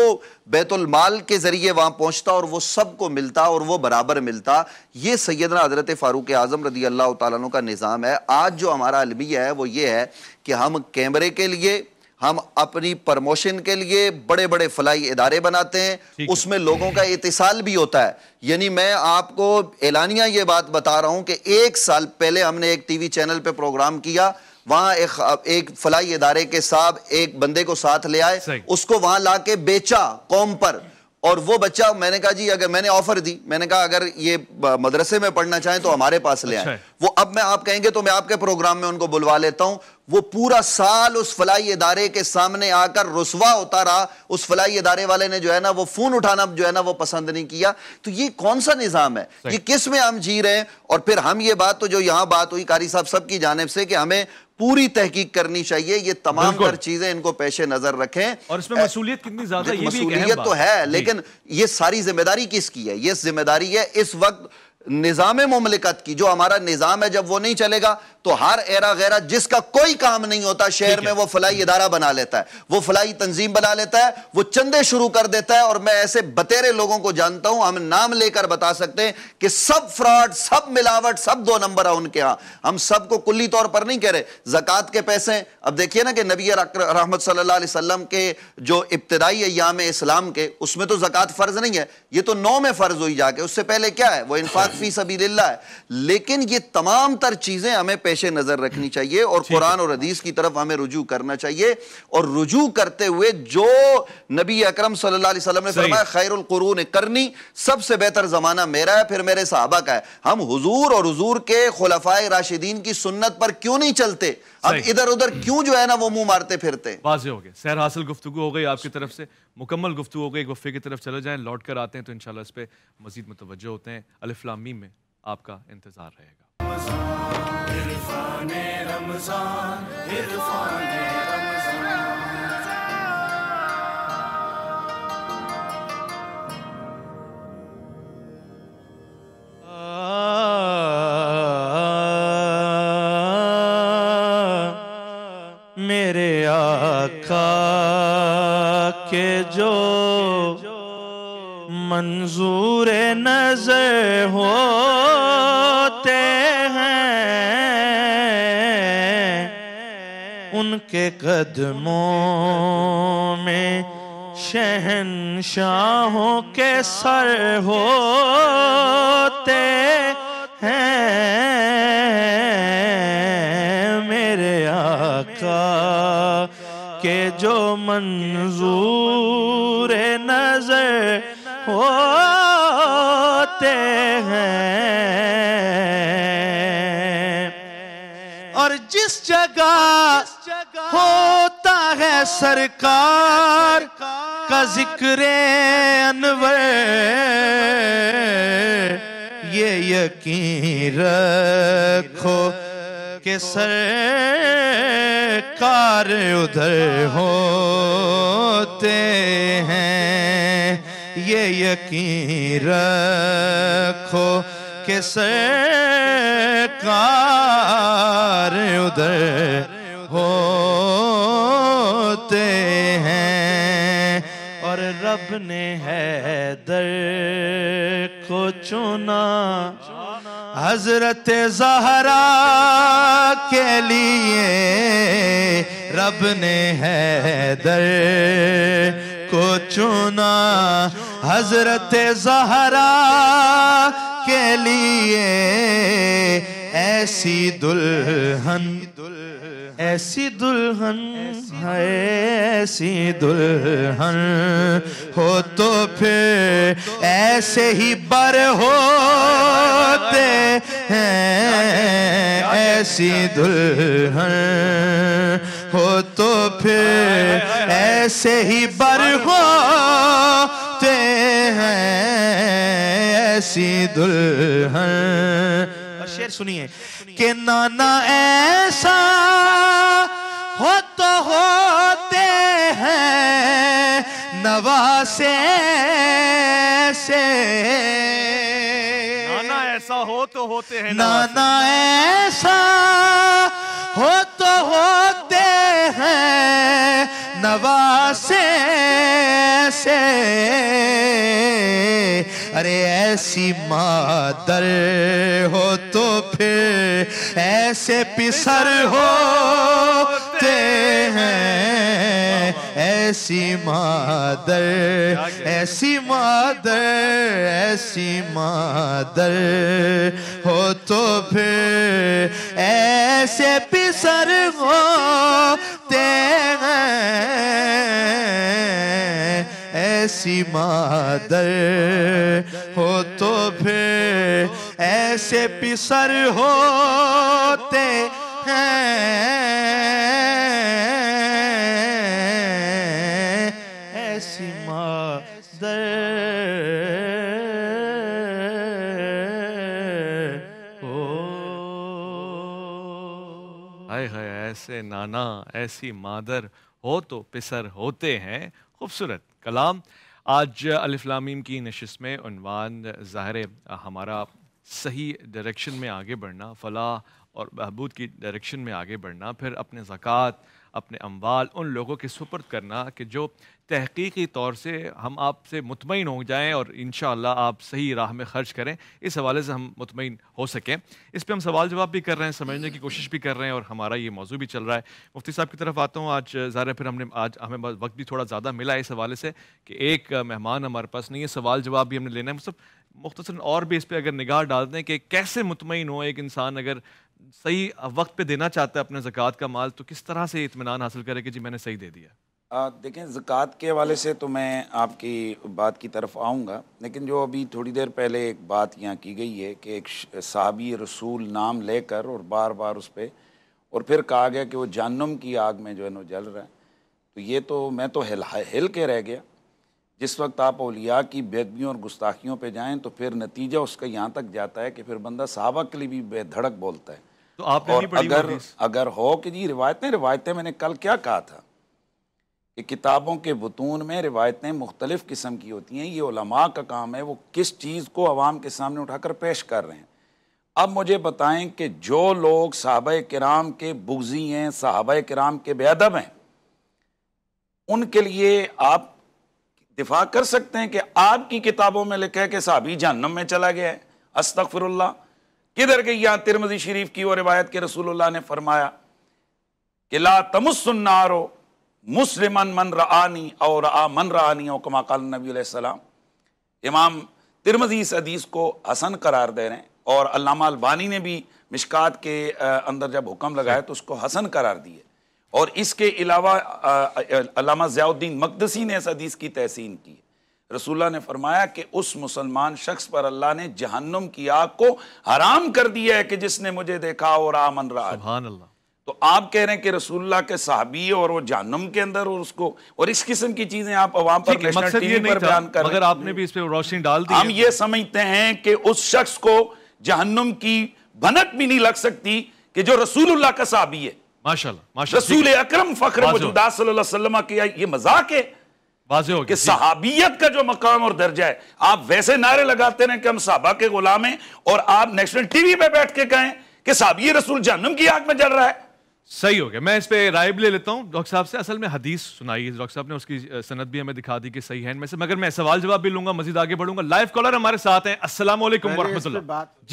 बैतुलमाल के ज़रिए वहाँ पहुँचता और वो सबको मिलता और वो बराबर मिलता ये सैदना हजरत फ़ारूक आज़म रदी अल्लाह तु का निज़ाम है आज जो हमारा अलमिया है वो ये है कि हम कैमरे के लिए हम अपनी प्रमोशन के लिए बड़े बड़े फलाई इदारे बनाते हैं उसमें लोगों का इतिसाल भी होता है यानी मैं आपको एलानिया ये बात बता रहा हूं कि एक साल पहले हमने एक टीवी चैनल पे प्रोग्राम किया वहां एक एक फलाई इदारे के साहब एक बंदे को साथ ले आए उसको वहां लाके बेचा कौम पर और वो बच्चा मैंने कहा जी अगर मैंने ऑफर दी मैंने कहा अगर ये मदरसे में पढ़ना चाहें तो हमारे पास ले आए अच्छा। वो अब मैं आप कहेंगे तो मैं आपके प्रोग्राम में उनको बुलवा लेता हूं वो पूरा साल उस फलाई इदारे के सामने आकर रुसवा होता रहा उस फलाई इदारे वाले ने जो है ना वो फोन उठाना जो है ना वो पसंद नहीं किया तो ये कौन सा निज़ाम है ये किस में हम जी रहे हैं और फिर हम ये बात तो जो यहां बात हुई कारी साहब सबकी जानब से कि हमें पूरी तहकीक करनी चाहिए ये तमाम चीजें इनको पेशे नजर रखें और इसमें मसूलियत कितनी ज्यादा मसूलियत तो है लेकिन ये सारी जिम्मेदारी किसकी है ये जिम्मेदारी है इस वक्त निज़ाम ममलिकत की जो हमारा निज़ाम है जब वो नहीं चलेगा तो हर एरा गैरा जिसका कोई काम नहीं होता शहर में वो फलाई इदारा बना लेता है वो फलाई तंजीम बना लेता है वो चंदे शुरू कर देता है और मैं ऐसे बतेरे लोगों को जानता हूं हम नाम लेकर बता सकते हैं कि सब फ्रॉड सब मिलावट सब दो नंबर है उनके यहां हम सबको कुल्ली तौर पर नहीं कह रहे जक़ात के पैसे अब देखिए ना कि नबी रहमत सल्ला के जो इब्तदाई अयाम इस्लाम के उसमें तो जक़ात फ़र्ज़ नहीं है ये तो नौ में फ़र्ज़ हुई जाके उससे पहले क्या है वो इनफाक फी सबी है लेकिन ये तमाम तर चीजें हमें पेशे नजर रखनी चाहिए और कुरान और हदीस की तरफ हमें रुजू करना चाहिए और रुजू करते हुए जो नबी अक्रम सल्लाम ने फरमाया खैरुल ने करनी सबसे बेहतर जमाना मेरा है फिर मेरे साहबा का है हम हजूर और हजूर के खुलफाए राशिदीन की सुन्नत पर क्यों नहीं चलते अब इधर उधर क्यों जो है ना वो मुंह मारते फिरते हो गए सैर हासिल गुफ्तु हो गई आपकी तरफ से मुकम्मल गुफ्तु हो गई एक वफ़े की तरफ चले जाएँ लौट कर आते हैं तो इन इस पर मज़ीद मतवजह होते हैं अलफलामी में आपका इंतज़ार रहेगा Ah कदमों में शहनशाहों के सर होते हैं मेरे आका के जो मंजूर नजर होते हैं और जिस जगह सरकार का जिक्र अनवर ये यकीन रखो के सरकार उधर होते हैं ये यकीन रखो के सरकार उधर हो ने है दर को चुना हजरत जहरा के लिए रब ने है दर को चुना हजरत जहरा के लिए ऐसी दुल्हन ऐसी दुल्हन है ऐसी दुल्हन तो हो तो फिर ऐसे ही बर होते हैं ऐसी दुल्हन हो तो फिर ऐसे ही बर होते हैं ऐसी दुल्हन शेर सुनिए के नाना ऐसा हो तो होते हैं नवासे से नाना ऐसा हो तो होते हैं नाना ऐसा हो तो होते हैं नवासे से अरे ऐसी मादर हो तो फिर ऐसे पिसर होते हैं ऐसी मादर ऐसी मादर ऐसी मादर हो तो फिर ऐसे पिसर होते ऐसी मादर हो तो फिर ऐसे पिसर होते हैं ऐसी मादर हो हाय हाय ऐसे नाना ऐसी मादर हो तो पिसर होते हैं खूबसूरत कलाम आज अलफ़लामीम की नशस्त में उनवान ज़ाहिर हमारा सही डायरेक्शन में आगे बढ़ना फलाह और बहबूद की डायरेक्शन में आगे बढ़ना फिर अपने ज़क़़त अपने अम्बाल उन लोगों के सुपर्द करना कि जो तहकीकी तौर से हम आपसे मुतमिन हो जाएँ और इन आप सही राह में ख़र्च करें इस हवाले से हम मुतमिन हो सकें इस पर हम सवाल जवाब भी कर रहे हैं समझने की कोशिश भी कर रहे हैं और हमारा ये मौजू भी चल रहा है मुफ्ती साहब की तरफ आता हूँ आज ज़ाहिर फिर हमने आज हमें वक्त भी थोड़ा ज़्यादा मिला है इस हवाले से कि एक मेहमान हमारे पास नहीं है सवाल जवाब भी हमने लेना है मतलब मुख्तर और भी इस पर अगर निगाह डाल दें कि कैसे मुतमिन हो एक इंसान अगर सही वक्त पे देना चाहता है अपने जक़ात का माल तो किस तरह से इतमान हासिल करे कि जी मैंने सही दे दिया देखें ज़क़़त के हवाले से तो मैं आपकी बात की तरफ आऊँगा लेकिन जो अभी थोड़ी देर पहले एक बात यहाँ की गई है कि एक सहाबी रसूल नाम लेकर और बार बार उस पर और फिर कहा गया कि वो जानम की आग में जो है ना जल रहा है तो ये तो मैं तो हिल हिल के रह गया जिस वक्त आप अलिया की बेदबियों और गुस्ताखियों पे जाएं तो फिर नतीजा उसका यहाँ तक जाता है कि फिर बंदा साहबा के लिए भी बेधड़क बोलता है तो आप और भी अगर अगर हो कि जी रिवायतें रिवायतें मैंने कल क्या कहा था कि किताबों के बतून में रिवायतें मुख्तलिफ़ किस्म की होती हैं ये उलमा का काम है वो किस चीज़ को आवाम के सामने उठाकर पेश कर रहे हैं अब मुझे बताएं कि जो लोग साहब कराम के बुगजी हैं साहब कराम के बेदब हैं उनके लिए आप दिफा कर सकते हैं कि आपकी किताबों में लिखा है कि साहबी जहनम में चला गया है अस्तफर किधर गई यहाँ तिरमजी शरीफ की और रिवायत के रसूलुल्लाह ने फरमाया कि ला तमुसन्नारो मुस्लिम मन रानी और आ मन रानी और कमाकाल नबी सलाम इमाम तिरमजी इस अदीस को हसन करार दे रहे हैं और अल्लामा अलबानी ने भी मिशकात के अंदर जब हुक्म लगाया तो उसको हसन करार दिए और इसके अलावा अलामा ज़ियाउद्दीन मकदसी ने इस हदीस की तहसीन की रसूलुल्लाह ने फरमाया कि उस मुसलमान शख्स पर अल्लाह ने जहन्नम की आग को हराम कर दिया है कि जिसने मुझे देखा और आमन रहा तो आप कह रहे हैं कि रसुल्ला के साहबी और वो जहन्नुम के अंदर और उसको और इस किस्म की चीजें आप अवाम पर नेशनल टीवी पर बयान कर मगर आपने भी इस पर रोशनी डाल दी हम ये समझते हैं कि उस शख्स को जहन्नम की भनक भी नहीं लग सकती कि जो रसूल्लाह का साहबी है माशाल्लाह रसूल अकरम फख्र मौजूदा सल्लल्लाहु ये मजाक है वाजे कि सहाबियत का जो मकाम और दर्जा है आप वैसे नारे लगाते रहे कि हम साहबा के गुलाम हैं और आप नेशनल टीवी पे बैठ के कहें कि साहबी रसूल जहनम की आग में जल रहा है सही हो गया मैं इस पर राय भी ले लेता हूँ डॉक्टर साहब से असल में हदीस सुनाई है डॉक्टर साहब ने उसकी सनत भी हमें दिखा दी कि सही है इनमें से मगर मैं सवाल जवाब भी लूंगा मजीद आगे बढ़ूंगा लाइव कॉलर हमारे साथ हैं अस्सलाम वालेकुम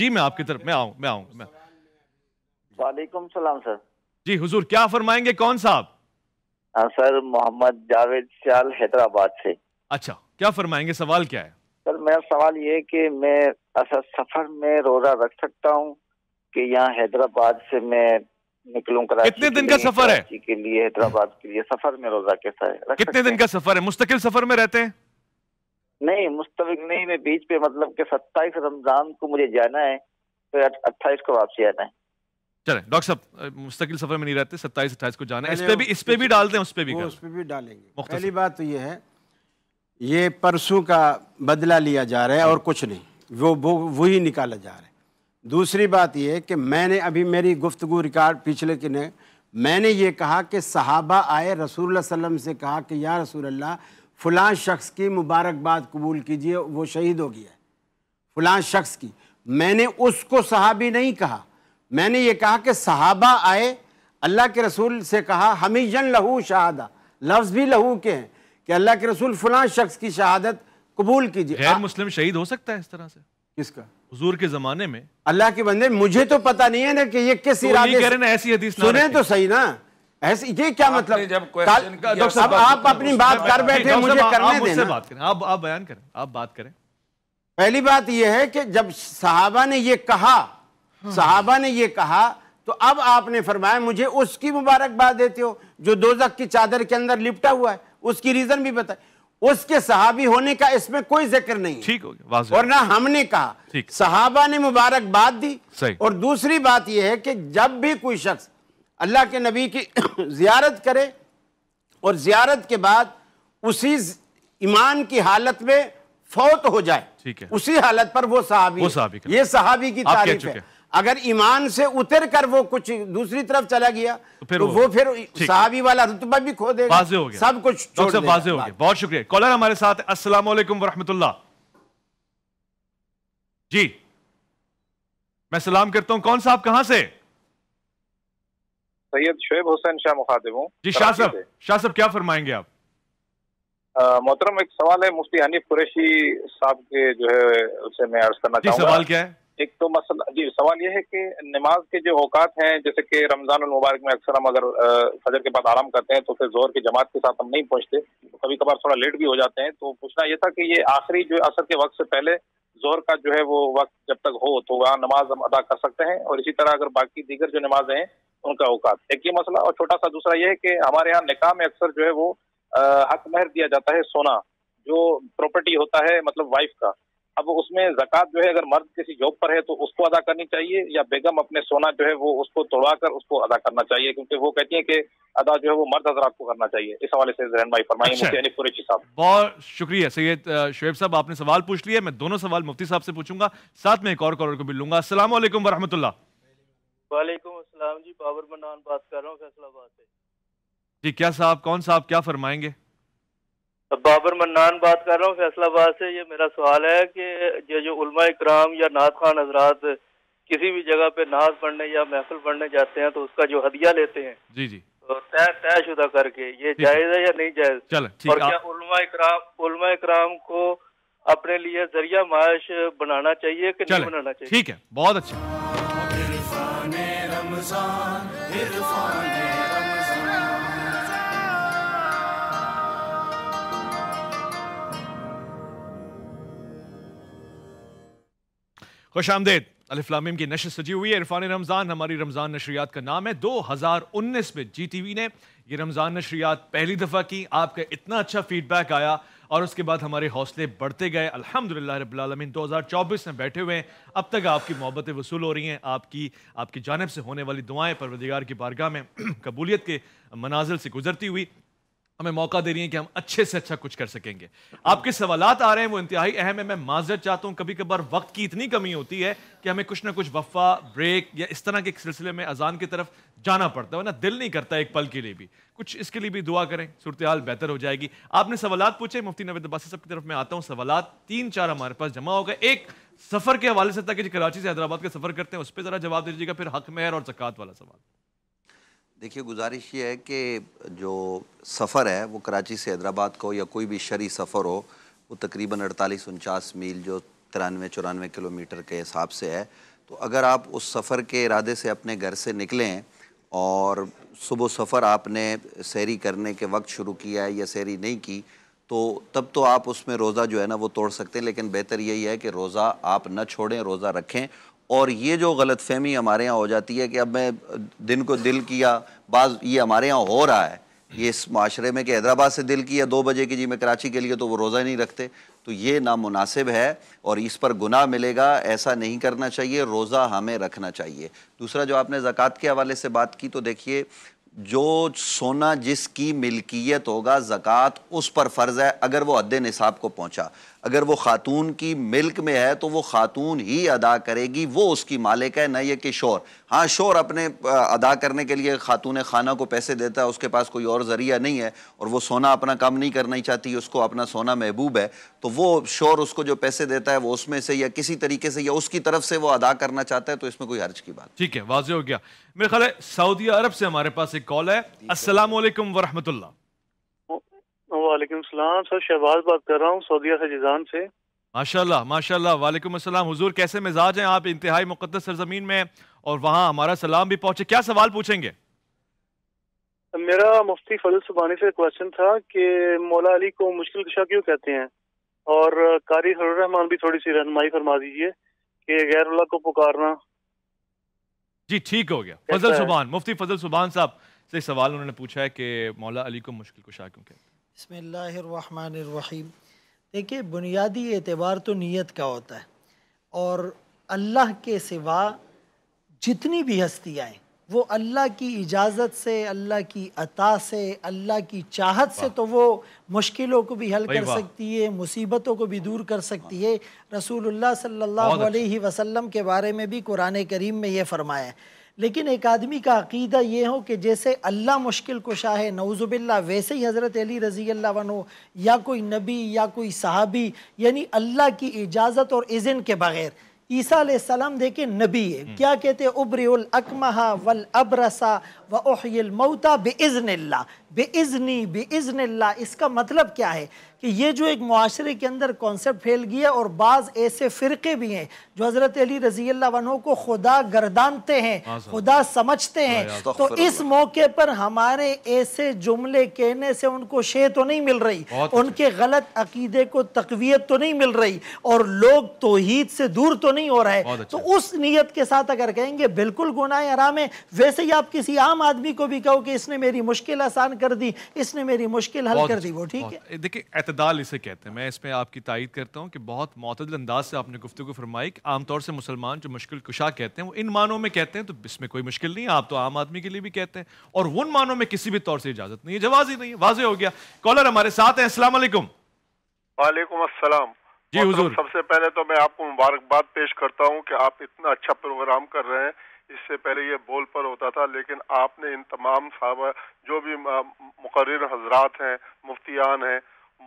जी मैं आपकी तरफ मैं आऊँ मैं आऊँ मैं वालेकुम सलाम सर जी हुजूर क्या फरमाएंगे कौन साहब हाँ, सर मोहम्मद जावेद श्याल हैदराबाद से अच्छा क्या फरमाएंगे सवाल क्या है सर मेरा सवाल ये कि मैं असर सफर में रोजा रख सकता हूँ कि यहाँ हैदराबाद से मैं निकलूँ कराची कितने दिन का सफर है के लिए हैदराबाद के लिए सफर में रोजा कैसा है कितने दिन का सफर है मुस्तकिल सफर में रहते हैं नहीं मुस्तक नहीं मैं बीच पे मतलब कि सत्ताईस रमजान को मुझे जाना है फिर अट्ठाईस को वापसी आना है चले डॉक्टर साहब मुस्तकिल सफर में नहीं रहते सत्ताईस अट्ठाईस को जाना है इस पे भी इस पे भी डालते हैं उस पे भी उस पे भी डालेंगे पहली बात तो ये है ये परसों का बदला लिया जा रहा है और कुछ नहीं वो वो वही निकाला जा रहा है दूसरी बात यह है कि मैंने अभी मेरी गुफ्तगु रिकॉर्ड पिछले कि ने मैंने ये कहा कि सहाबा आए रसूल सल्लम से कहा कि या रसूल अल्लाह फलां शख्स की मुबारकबाद कबूल कीजिए वो शहीद हो गया है शख्स की मैंने उसको सहाबी नहीं कहा मैंने ये कहा कि सहाबा आए अल्लाह के रसूल से कहा हमीजन लहू शहादा लफ्ज भी लहू के हैं कि अल्लाह के रसूल फलां शख्स की शहादत कबूल कीजिए गैर मुस्लिम शहीद हो सकता है इस तरह से किसका हजूर के जमाने में अल्लाह के बंदे मुझे तो पता नहीं है ना कि ये किस तो इरादे ऐसी हदीस सुने तो सही ना ऐसी ये क्या मतलब डॉक्टर तो आप अपनी बात कर बैठे मुझे करने आप आप बयान करें आप बात करें पहली बात यह है कि जब सहाबा ने ये कहा सहाबा ने यह कहा तो अब आपने फरमाया मुझे उसकी मुबारकबाद देते हो जो दोजक की चादर के अंदर लिपटा हुआ है उसकी रीजन भी बताए उसके सहाबी होने का इसमें कोई जिक्र नहीं ठीक हो गया और ना हमने कहा सहाबा ने मुबारकबाद दी और दूसरी बात यह है कि जब भी कोई शख्स अल्लाह के नबी की (coughs) जियारत करे और जियारत के बाद उसी ईमान की हालत में फौत हो जाए ठीक है उसी हालत पर वो सहाबी वो सहाबी ये सहाबी की तारीफ है अगर ईमान से उतर कर वो कुछ दूसरी तरफ चला गया तो फिर तो वो फिर साहबी वाला रुतबा भी खो देगा वाजे हो गया सब कुछ वाजे हो गया बहुत शुक्रिया कॉलर हमारे साथ अस्सलाम वालेकुम वरहमतुल्ला जी मैं सलाम करता हूँ कौन साहब कहाँ से सैयद शुएब हुसैन शाह मुखातिब हूँ जी शाह साहब शाह साहब क्या फरमाएंगे आप मोहतरम एक सवाल है मुफ्ती हनीफ कुरैशी साहब के जो है उसे मैं अर्ज करना जी सवाल क्या है एक तो मसला जी सवाल यह है कि नमाज के जो औकात हैं जैसे कि रमजान मुबारक में अक्सर हम अगर फजर के बाद आराम करते हैं तो फिर जोर की जमात के साथ हम नहीं पहुंचते तो कभी कभार थोड़ा लेट भी हो जाते हैं तो पूछना यह था कि ये आखिरी जो असर के वक्त से पहले जोर का जो है वो वक्त जब तक हो तो वहाँ नमाज हम अदा कर सकते हैं और इसी तरह अगर बाकी दीगर जो नमाजें हैं उनका औकात एक ये मसला और छोटा सा दूसरा ये है कि हमारे यहाँ निकाह में अक्सर जो है वो हक महर दिया जाता है सोना जो प्रॉपर्टी होता है मतलब वाइफ का अब उसमें जक़ात जो है अगर मर्द किसी जॉब पर है तो उसको अदा करनी चाहिए या बेगम अपने सोना जो है वो उसको तोड़वा कर उसको अदा करना चाहिए क्योंकि वो कहती है कि अदा जो है वो मर्द हजरात को करना चाहिए इस हवाले से जहन भाई फरमाइए अच्छा। मुफ्ती कुरेशी साहब बहुत शुक्रिया सैयद शुएब साहब आपने सवाल पूछ लिया मैं दोनों सवाल मुफ्ती साहब से पूछूंगा साथ में एक और कॉलर को भी लूंगा असल वरहमत वाले बात कर रहा हूँ फैसलाबाद से जी क्या साहब कौन साहब क्या फरमाएंगे बाबर मन्नान बात कर रहा हूँ फैसलाबाद से ये मेरा सवाल है कि ये जो उलमा इकराम या नाथ खान हजरात किसी भी जगह पे नाज पढ़ने या महफिल पढ़ने जाते हैं तो उसका जो हदिया लेते हैं जी जी तो तय शुदा करके ये जायज़ है या नहीं जायज़ और क्या उलमा इकराम उलमा इकराम को अपने लिए जरिया माश बनाना चाहिए कि नहीं बनाना चाहिए ठीक है बहुत अच्छा खुश आमदेद अलिफ्लामीम की नशर सजी हुई है इरफान रमज़ान हमारी रमज़ान नशरियात का नाम है 2019 में जी टी वी ने ये रमज़ान नशरियात पहली दफ़ा की आपका इतना अच्छा फीडबैक आया और उसके बाद हमारे हौसले बढ़ते गए अल्हम्दुलिल्लाह रबालमीन 2024 में बैठे हुए हैं अब तक आपकी मोहब्बतें वसूल हो रही हैं आपकी आपकी जानब से होने वाली दुआएं परवदिगार की बारगाह में (clears throat) कबूलियत के मनाजिल से गुजरती हुई हमें मौका दे रही है कि हम अच्छे से अच्छा कुछ कर सकेंगे आपके सवाल आ रहे हैं वो इंतहाई अहम है मैं माजरत चाहता हूँ कभी कभार वक्त की इतनी कमी होती है कि हमें कुछ ना कुछ वफा ब्रेक या इस तरह के सिलसिले में अजान की तरफ जाना पड़ता है ना दिल नहीं करता एक पल के लिए भी कुछ इसके लिए भी दुआ करें सूरत हाल बेहतर हो जाएगी आपने सवाल पूछे मुफ्ती नवेद अब्बासी साहब की तरफ मैं आता हूँ सवाल तीन चार हमारे पास जमा होगा एक सफर के हवाले से कि कराची से हैदराबाद का सफर करते हैं उस पर जरा जवाब दीजिएगा फिर हक मेहर और जक़ात वाला सवाल देखिए गुजारिश ये है कि जो सफ़र है वो कराची से हैदराबाद को या कोई भी शरी सफ़र हो वो तकरीबन अड़तालीस उनचास मील जो तिरानवे चौरानवे किलोमीटर के हिसाब से है तो अगर आप उस सफ़र के इरादे से अपने घर से निकलें और सुबह सफ़र आपने सैरी करने के वक्त शुरू किया है या सैरी नहीं की तो तब तो आप उसमें रोज़ा जो है ना वो तोड़ सकते हैं लेकिन बेहतर यही है कि रोज़ा आप न छोड़ें रोज़ा रखें और ये जो गलत फहमी हमारे यहाँ हो जाती है कि अब मैं दिन को दिल किया बाज ये हमारे यहाँ हो रहा है ये इस माशरे में कि हैदराबाद से दिल किया दो बजे की जी मैं कराची के लिए तो वो रोज़ा नहीं रखते तो ये नामुनासिब है और इस पर गुनाह मिलेगा ऐसा नहीं करना चाहिए रोज़ा हमें रखना चाहिए दूसरा जो आपने ज़क़़त के हवाले से बात की तो देखिए जो सोना जिसकी मिल्कियत होगा ज़क़़त उस पर फ़र्ज़ है अगर वो हद निसाब को पहुँचा अगर वो खातून की मिल्क में है तो वो खातून ही अदा करेगी वो उसकी मालिक है ना ये कि शोर हाँ शोर अपने अदा करने के लिए खातून खाना को पैसे देता है उसके पास कोई और ज़रिया नहीं है और वो सोना अपना काम नहीं करना ही चाहती उसको अपना सोना महबूब है तो वो शोर उसको जो पैसे देता है वो उसमें से या किसी तरीके से या उसकी तरफ से वो अदा करना चाहता है तो इसमें कोई हर्ज की बात ठीक है वाजे हो गया मेरे ख्याल सऊदी अरब से हमारे पास एक कॉल है असलम वरहमतुल्ला वालेकुम सलाम सर शहबाज बात कर रहा हूँ सऊदिया खजिजान से माशाल्लाह माशाल्लाह वालेकुम अस्सलाम हुजूर कैसे मिजाज हैं आप इंतहाई मुकदस सरजमीन में और वहाँ हमारा सलाम भी पहुँचे क्या सवाल पूछेंगे मेरा मुफ्ती फजल सुबानी से क्वेश्चन था कि मौला अली को मुश्किल कशा क्यों कहते हैं और कारी रहमान भी थोड़ी सी रहनमाई फरमा दीजिए कि गैर अल्लाह को पुकारना जी ठीक हो गया फजल सुबान मुफ्ती फजल सुबान साहब से सवाल उन्होंने पूछा है कि मौला अली को मुश्किल कुशा क्यों कहते हैं बसमीम देखिए बुनियादी एतबार तो नीयत का होता है और अल्लाह के सिवा जितनी भी हस्तियाँ वो अल्लाह की इजाज़त से अल्लाह की अता से अल्लाह की चाहत से तो वो मुश्किलों को भी हल कर सकती है मुसीबतों को भी दूर कर सकती है रसूलुल्लाह सल्लल्लाहु अलैहि वसल्लम के बारे में भी कुरान करीम में ये फरमाया है लेकिन एक आदमी का अकीदा ये हो कि जैसे अल्लाह मुश्किल कुशा है नवज़ुबिल्ला वैसे ही हज़रत अली रज़ी अल्लाह वनो या कोई नबी या कोई सहाबी यानी अल्लाह की इजाज़त और इज़न के बग़ैर ईसा सलाम देखे नबी है हम्म। क्या कहते उबरअल अकमहा वल अबरसा व ओहल मऊता बेज़न बेइजनी बेइजनल्ला इसका मतलब क्या है कि ये जो एक माशरे के अंदर कॉन्सेप्ट फैल गया और बाज़ ऐसे फ़िरके भी हैं जो हज़रत अली रजी अल्लाहों को खुदा गर्दानते हैं खुदा समझते हैं तो इस मौके पर हमारे ऐसे जुमले कहने से उनको शे तो नहीं मिल रही अच्छा। उनके गलत अकीदे को तकवीत तो नहीं मिल रही और लोग तोहद से दूर तो नहीं हो रहे अच्छा। तो उस नीयत के साथ अगर कहेंगे बिल्कुल गुनाह आराम है वैसे ही आप किसी आम आदमी को भी कहो कि इसने मेरी मुश्किल आसान कर दी इसने मेरी मुश्किल हल कर दी वो ठीक है देखिए अतदाल इसे कहते हैं मैं इसमें आपकी तायद करता हूँ कि बहुत मतदल अंदाज से आपने गुफ्तु फरमाई कि आमतौर से मुसलमान जो मुश्किल कुशा कहते हैं वो इन मानों में कहते हैं तो इसमें कोई मुश्किल नहीं है आप तो आम आदमी के लिए भी कहते हैं और उन मानों में किसी भी तौर से इजाजत नहीं है जवाज ही नहीं है वाजे हो गया कॉलर हमारे साथ हैं असला वालेकुम असलम जी हुजूर सबसे पहले तो मैं आपको मुबारकबाद पेश करता हूं कि आप इतना अच्छा प्रोग्राम कर रहे हैं इससे पहले ये बोल पर होता था लेकिन आपने इन तमाम साहबा जो भी मुकर हजरात हैं मुफ्तियान हैं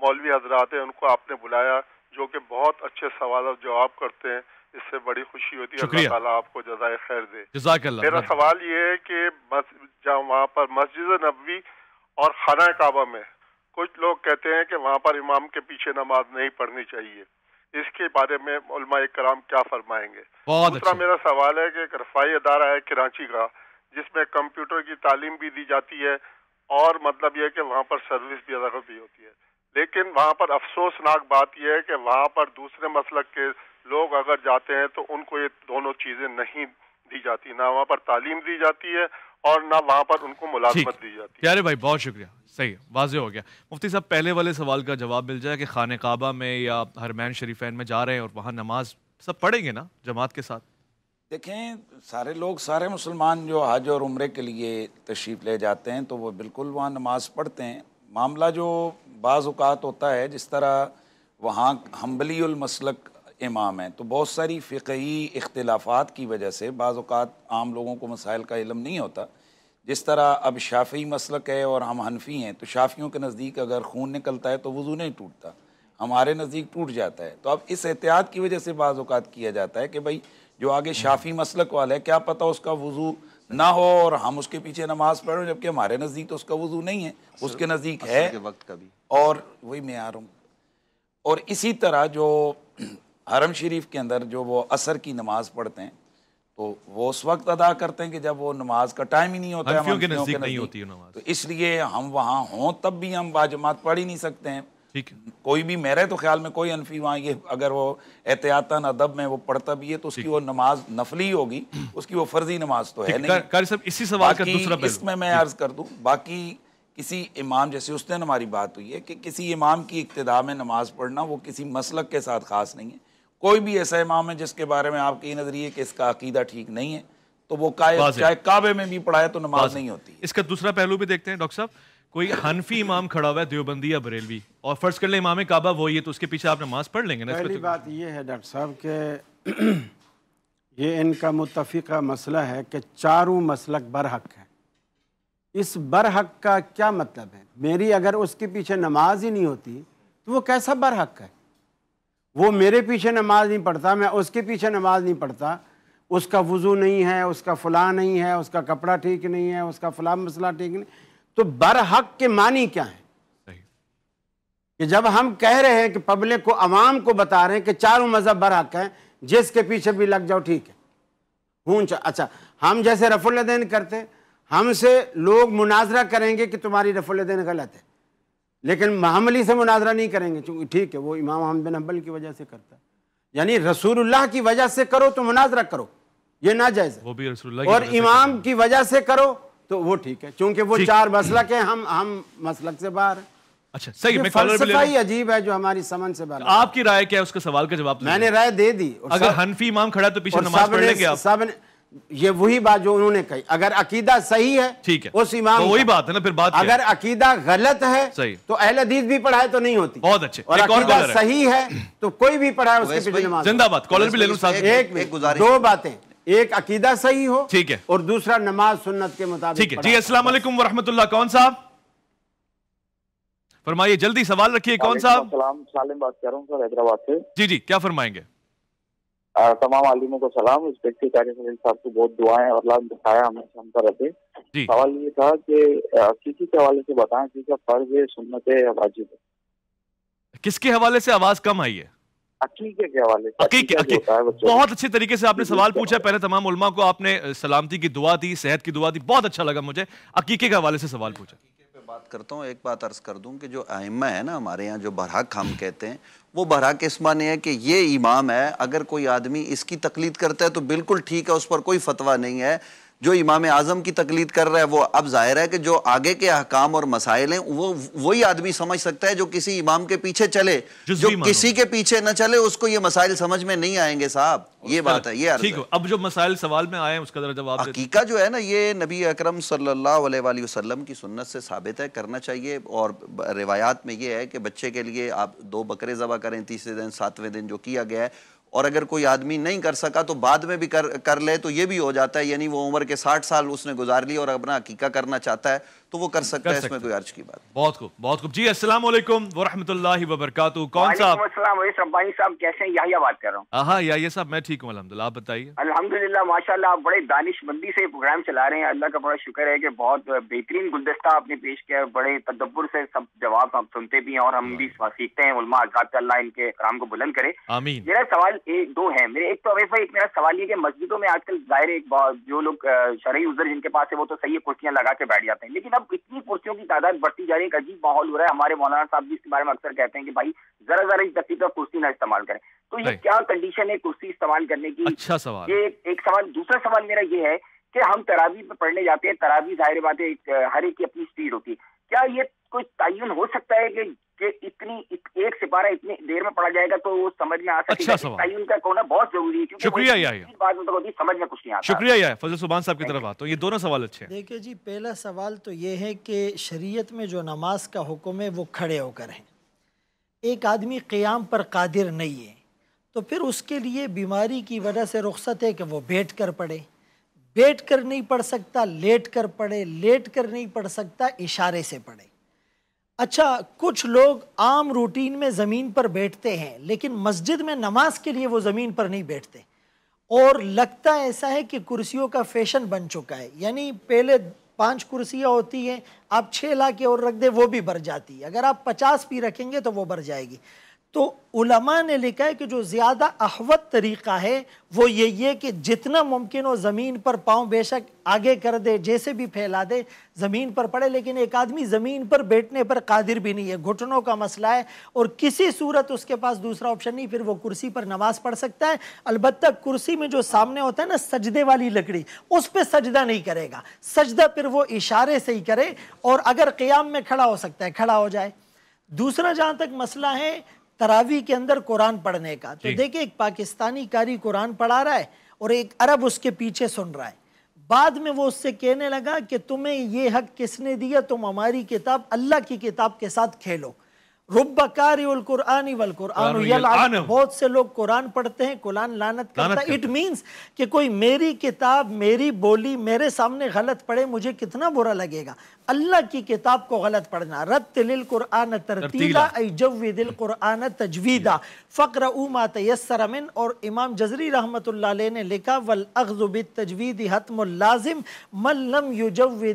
मौलवी हजरात हैं उनको आपने बुलाया जो कि बहुत अच्छे सवाल और जवाब करते हैं इससे बड़ी खुशी होती है अल्लाह ताला आपको जजाय खैर दे मेरा सवाल ये है कि जहाँ वहाँ पर मस्जिद नबी और खाना काबा में कुछ लोग कहते हैं कि वहाँ पर इमाम के पीछे नमाज नहीं पढ़नी चाहिए इसके बारे में कराम क्या फरमाएंगे दूसरा अच्छा। मेरा सवाल है कि एक रफाई अदारा है कराची का जिसमें कंप्यूटर की तालीम भी दी जाती है और मतलब यह कि वहाँ पर सर्विस भी अदा भी होती है लेकिन वहाँ पर अफसोसनाक बात यह है कि वहाँ पर दूसरे मसलक के लोग अगर जाते हैं तो उनको ये दोनों चीज़ें नहीं दी जाती ना वहाँ पर तालीम दी जाती है और ना वहाँ पर उनको मुलाजमत दी जाती प्यारे भाई बहुत शुक्रिया सही है वाजे हो गया मुफ्ती साहब पहले वाले सवाल का जवाब मिल जाए कि खान काबा में या हरमैन शरीफैन में जा रहे हैं और वहाँ नमाज सब पढ़ेंगे ना जमात के साथ देखें सारे लोग सारे मुसलमान जो हज और उम्र के लिए तशरीफ़ ले जाते हैं तो वो बिल्कुल वहाँ नमाज पढ़ते हैं मामला जो बाज़ात होता है जिस तरह वहाँ हम्बलीमसलक इमाम हैं तो बहुत सारी फ़िकी इख्तलाफात की वजह से बाज़ात आम लोगों को मसाइल का इलम नहीं होता जिस तरह अब शाफी मसलक है और हम हनफी हैं तो शाफियों के नज़दीक अगर खून निकलता है तो वज़ू नहीं टूटता हमारे नज़दीक टूट जाता है तो अब इस एहतियात की वजह से बाज़ात किया जाता है कि भाई जो आगे शाफी मसलक वाला है क्या पता उसका वज़ू ना हो और हम उसके पीछे नमाज पढ़ रहे जबकि हमारे नज़दीक तो उसका वज़ू नहीं है उसके नज़दीक है वक्त का भी और वही मैं आ रहा हूँ और इसी तरह जो (clears throat) हरम शरीफ के अंदर जो वो असर की नमाज़ पढ़ते हैं तो वो उस वक्त अदा करते हैं कि जब वो नमाज का टाइम ही नहीं होता है के नजदीक नहीं होती है नमाज तो इसलिए हम वहाँ हों तब भी हम बाजमात पढ़ ही नहीं सकते हैं ठीक है कोई भी मेरे तो ख्याल में कोई अनफी वहाँ ये अगर वो एहतियातन अदब में वो पढ़ता भी है तो उसकी वो नमाज नफली होगी उसकी वो फर्जी नमाज तो है नहीं इसी सवाल का दूसरा इसमें मैं अर्ज कर दूँ बाकी किसी इमाम जैसे उस दिन हमारी बात हुई है कि किसी इमाम की इब्तदा में नमाज़ पढ़ना वो किसी मसलक के साथ ख़ास नहीं है कोई भी ऐसा इमाम है जिसके बारे में आपके नजरिए कि इसका अकीदा ठीक नहीं है तो वो चाहे काबे में भी पढ़ाए तो नमाज नहीं होती इसका दूसरा पहलू भी देखते हैं डॉक्टर साहब कोई हनफी इमाम खड़ा हुआ है देवबंदी या बरेलवी और फर्ज कर ले इमाम काबा वो ये तो उसके पीछे आप नमाज पढ़ लेंगे ना पहली तो- बात ये है डॉक्टर साहब के (clears throat) ये इनका मुतफ़ा मसला है कि चारों मसलक बरहक है इस बरहक का क्या मतलब है मेरी अगर उसके पीछे नमाज ही नहीं होती तो वो कैसा बरहक है वो मेरे पीछे नमाज नहीं पढ़ता मैं उसके पीछे नमाज नहीं पढ़ता उसका वज़ू नहीं है उसका फ़लाँ नहीं है उसका कपड़ा ठीक नहीं है उसका फ़लाँ मसला ठीक नहीं तो बर हक के मानी क्या है कि जब हम कह रहे हैं कि पब्लिक को आवाम को बता रहे हैं कि चारों मज़हब बर हक हैं जिसके पीछे भी लग जाओ ठीक है अच्छा हम जैसे रफुल्दैन करते हमसे लोग मुनाजरा करेंगे कि तुम्हारी रफुल्दैन गलत है लेकिन महामली से मुनाजरा नहीं करेंगे चूँकि ठीक है वो इमाम अहमद बिन हम्बल की वजह से करता है यानी रसूलुल्लाह की वजह से करो तो मुनाजरा करो ये नाजायज वो भी रसूलुल्लाह और इमाम की वजह से करो तो वो ठीक है चूंकि वो चार मसलक है हम हम मसलक से बाहर अच्छा सही अजीब है जो हमारी समझ से बाहर आपकी राय क्या है सवाल का जवाब तो मैंने राय दे दी अगर हनफी इमाम खड़ा तो पीछे ये वही बात जो उन्होंने कही अगर अकीदा सही है ठीक है उस इमाम तो वही बात है ना फिर बात अगर अकीदा गलत है सही तो अहल अदीज भी पढ़ाए तो नहीं होती बहुत अच्छे और अकीदा और सही है तो कोई भी पढ़ाए उसके पीछे जिंदाबाद कॉलर भी ले लू साहब एक, दो बातें एक अकीदा सही हो ठीक है और दूसरा नमाज सुन्नत के मुताबिक ठीक है जी अस्सलाम वालेकुम कौन साहब फरमाइए जल्दी सवाल रखिए कौन साहब सलाम सालिम बात कर रहा हूँ सर हैदराबाद से जी जी क्या फरमाएंगे तमाम आलिमों को सलाम इस व्यक्ति साहब को तो बहुत दुआएं और लाभ दिखाया हमेशा हम करते सवाल ये था कि किसी के हवाले से बताएं किसका फर्ज है सुनत है वाजिब है किसके हवाले से आवाज कम आई है अकीके के हवाले अकीके, अकीके, बहुत अच्छे तरीके से आपने सवाल पूछा पहले तमाम उलमा को आपने सलामती की दुआ दी सेहत की दुआ दी बहुत अच्छा लगा मुझे अकीके के हवाले से सवाल पूछा पे बात करता हूँ एक बात अर्ज कर दूँ कि जो आइमा है ना हमारे यहाँ जो बरहक हम कहते हैं वो बहरा इस माने है कि ये इमाम है अगर कोई आदमी इसकी तकलीद करता है तो बिल्कुल ठीक है उस पर कोई फतवा नहीं है जो इमाम आज़म की तकलीद कर रहा है वो अब जाहिर है कि जो आगे के अहकाम और मसाइल हैं वो वही आदमी समझ सकता है जो किसी इमाम के पीछे चले जो किसी के पीछे न चले उसको ये मसाइल समझ में नहीं आएंगे साहब ये अच्छा, बात है ये ठीक अब जो मसाइल सवाल में आए उसका जवाब हकीका जो है ना ये नबी अकरम सल्लाम की सुनत से साबित है करना चाहिए और रिवायात में ये है कि बच्चे के लिए आप दो बकरे ज़बा करें तीसरे दिन सातवें दिन जो किया गया है और अगर कोई आदमी नहीं कर सका तो बाद में भी कर कर ले तो ये भी हो जाता है यानी वो उम्र के साठ साल उसने गुजार ली और अपना हकीका करना चाहता है तो वो कर सकता है इसमें कोई अर्ज की बात बहुत खूब बहुत खूब जी असल वरहमतुल्लाह वबरकत कौन साहब कैसे याहिया बात कर रहा हूँ हाँ याहिया साहब मैं ठीक हूँ अलहमदिल्ला आप बताइए अलहमदिल्ला माशाल्लाह आप बड़े दानिशमंदी से प्रोग्राम चला रहे हैं अल्लाह का बड़ा शुक्र है कि बहुत बेहतरीन गुलदस्ता आपने पेश किया है बड़े तदब्बर से सब जवाब आप सुनते भी हैं और हम भी सीखते हैं उलमा आजाद अल्लाह इनके काम को बुलंद करे आमीन मेरा सवाल एक दो है मेरे एक तो अवैध भाई मेरा सवाल ये मस्जिदों में आजकल जाहिर एक जो लोग शरही उजर जिनके पास है वो तो सही है कुर्सियाँ लगा के बैठ जाते हैं लेकिन साहब इतनी कुर्सियों की तादाद बढ़ती जा रही है एक अजीब माहौल हो रहा है हमारे मौलाना साहब भी इसके बारे में अक्सर कहते हैं कि भाई जरा जरा इस तकलीफ का कुर्सी ना इस्तेमाल करें तो ये क्या कंडीशन है कुर्सी इस्तेमाल करने की अच्छा सवाल ये एक सवाल दूसरा सवाल मेरा ये है कि हम तरावी पे पढ़ने जाते हैं तरावी जाहिर बात है हर एक की अपनी स्पीड होती है क्या ये कोई तयन हो सकता है कि कि इतनी एक से बारह इतनी देर में पढ़ा जाएगा तो वो समझ में आ सकता अच्छा है तयन का कोना बहुत जरूरी है शुक्रिया या बात तो कभी समझ में कुछ नहीं आता शुक्रिया या फजल सुबान साहब की तरफ आता ये दोनों सवाल अच्छे हैं देखिए जी पहला सवाल तो ये है कि शरीयत में जो नमाज का हुक्म है वो खड़े होकर है एक आदमी क़्याम पर कादिर नहीं है तो फिर उसके लिए बीमारी की वजह से रुख्सत है कि वो बैठ कर पड़े बैठ कर नहीं पढ़ सकता लेट कर पढ़े लेट कर नहीं पढ़ सकता इशारे से पढ़े अच्छा कुछ लोग आम रूटीन में ज़मीन पर बैठते हैं लेकिन मस्जिद में नमाज के लिए वो ज़मीन पर नहीं बैठते और लगता ऐसा है कि कुर्सियों का फैशन बन चुका है यानी पहले पांच कुर्सियाँ होती हैं आप छः ला के और रख दें वो भी भर जाती है अगर आप पचास भी रखेंगे तो वो भर जाएगी तो उलमा ने लिखा है कि जो ज़्यादा अहवत तरीक़ा है वो ये है कि जितना मुमकिन हो ज़मीन पर पाँव बेशक आगे कर दे जैसे भी फैला दे ज़मीन पर पड़े लेकिन एक आदमी ज़मीन पर बैठने पर कादिर भी नहीं है घुटनों का मसला है और किसी सूरत उसके पास दूसरा ऑप्शन नहीं फिर वो कुर्सी पर नमाज़ पढ़ सकता है अलबत् कुर्सी में जो सामने होता है ना सजदे वाली लकड़ी उस पर सजदा नहीं करेगा सजदा फिर वो इशारे से ही करे और अगर क़्याम में खड़ा हो सकता है खड़ा हो जाए दूसरा जहाँ तक मसला है तरावी के अंदर कुरान पढ़ने का तो देखिए एक पाकिस्तानी कारी कुरान पढ़ा रहा है और एक अरब उसके पीछे सुन रहा है बाद में वो उससे कहने लगा कि तुम्हें ये हक किसने दिया तुम हमारी किताब अल्लाह की किताब के साथ खेलो रुब्बकारी वल बहुत से लोग कुरान पढ़ते हैं कुरान लानत करता है इट मींस कि कोई मेरी किताब मेरी बोली मेरे सामने गलत पढ़े मुझे कितना बुरा लगेगा अल्लाह की किताब को गलत पढ़ना रत रतिल कुरान तरतीला दिल कुरान तजवीदा फ़क्र उमा तयसरमिन और इमाम जजरी रहमत ने लिखा वल अखजुबित तजवीद हतमलाजिम मल्लम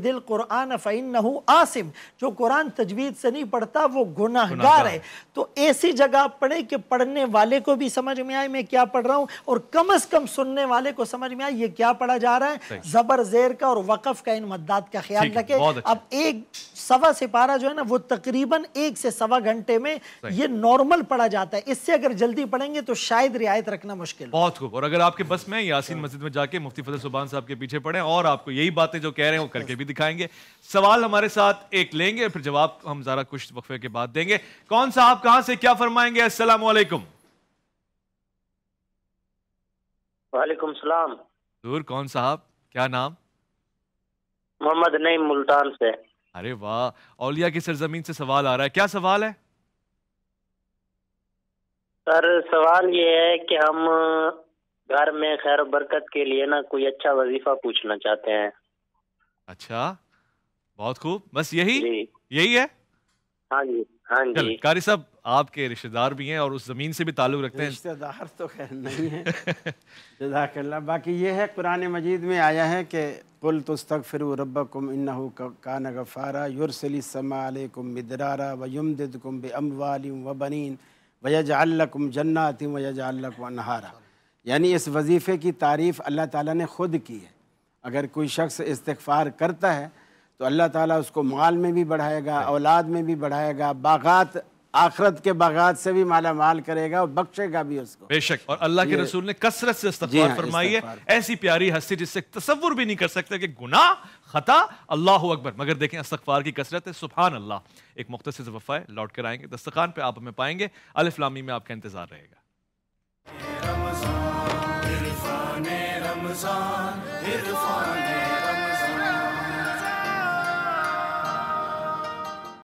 दिल कुरान फ़ैन आसिम जो कुरान तजवीद से नहीं पढ़ता वो गुनाहगार है तो ऐसी जगह आप पढ़े कि पढ़ने वाले को भी समझ में आए मैं क्या पढ़ रहा हूँ और कम अज़ कम सुनने वाले को समझ में आए ये क्या पढ़ा जा रहा है ज़बर जेर का और वक़फ़ का इन मदद का ख्याल रखें अब अच्छा। एक सवा सिपारा जो है ना वो तकरीबन एक से सवा घंटे में ये नॉर्मल पढ़ा जाता है इससे अगर जल्दी पढ़ेंगे तो शायद रियायत रखना मुश्किल बहुत खूब और अगर आपके बस में यासीन मस्जिद में जाके मुफ्ती फजल सुबान साहब के पीछे पढ़े और आपको यही बातें जो कह रहे हैं वो करके भी दिखाएंगे सवाल हमारे साथ एक लेंगे फिर जवाब हम जरा कुछ वक्फे के बाद देंगे कौन सा आप कहा से क्या फरमाएंगे असलामकुम वालेकुम सलाम दूर कौन साहब क्या नाम मोहम्मद नईम मुल्तान से अरे वाह औलिया की सरजमीन से सवाल आ रहा है क्या सवाल है सर सवाल ये है कि हम घर में खैर बरकत के लिए ना कोई अच्छा वजीफा पूछना चाहते हैं अच्छा बहुत खूब बस यही यही है हाँ जी हाँ जी कारी साहब आपके रिश्तेदार भी हैं और उस ज़मीन से भी ताल्लुक़ रखते हैं रिश्तेदार तो खैर नहीं है जजाकल्ला बाकी ये है कुरान मजीद में आया है कि कुल तस्तक फिर रब इन का गफ़ारा युरसली समाकुम मिदरारा व दिद कुम बे अमवालिम व बनिन वजालकुम जन्नातिम वजालकुम अनहारा यानी इस वजीफ़े की तारीफ़ अल्लाह ताला ने ख़ुद की है अगर कोई शख्स इस्तफ़ार करता है तो अल्लाह ताला उसको माल में भी बढ़ाएगा औलाद में भी बढ़ाएगा बागात आखरत के बागात से भी माला माल करेगा और बख्शेगा भी उसको बेशक और अल्लाह के रसूल ने कसरत से हाँ, इस्तफार फरमाई है ऐसी प्यारी हस्ती जिससे तस्वुर भी नहीं कर सकते कि गुनाह खता अल्लाह अकबर मगर देखें इस्तफार की कसरत है सुबहान अल्लाह एक मुख्तर वफ़ा है लौट कर आएंगे दस्तखान पर आप हमें पाएंगे अलफलामी में आपका इंतजार रहेगा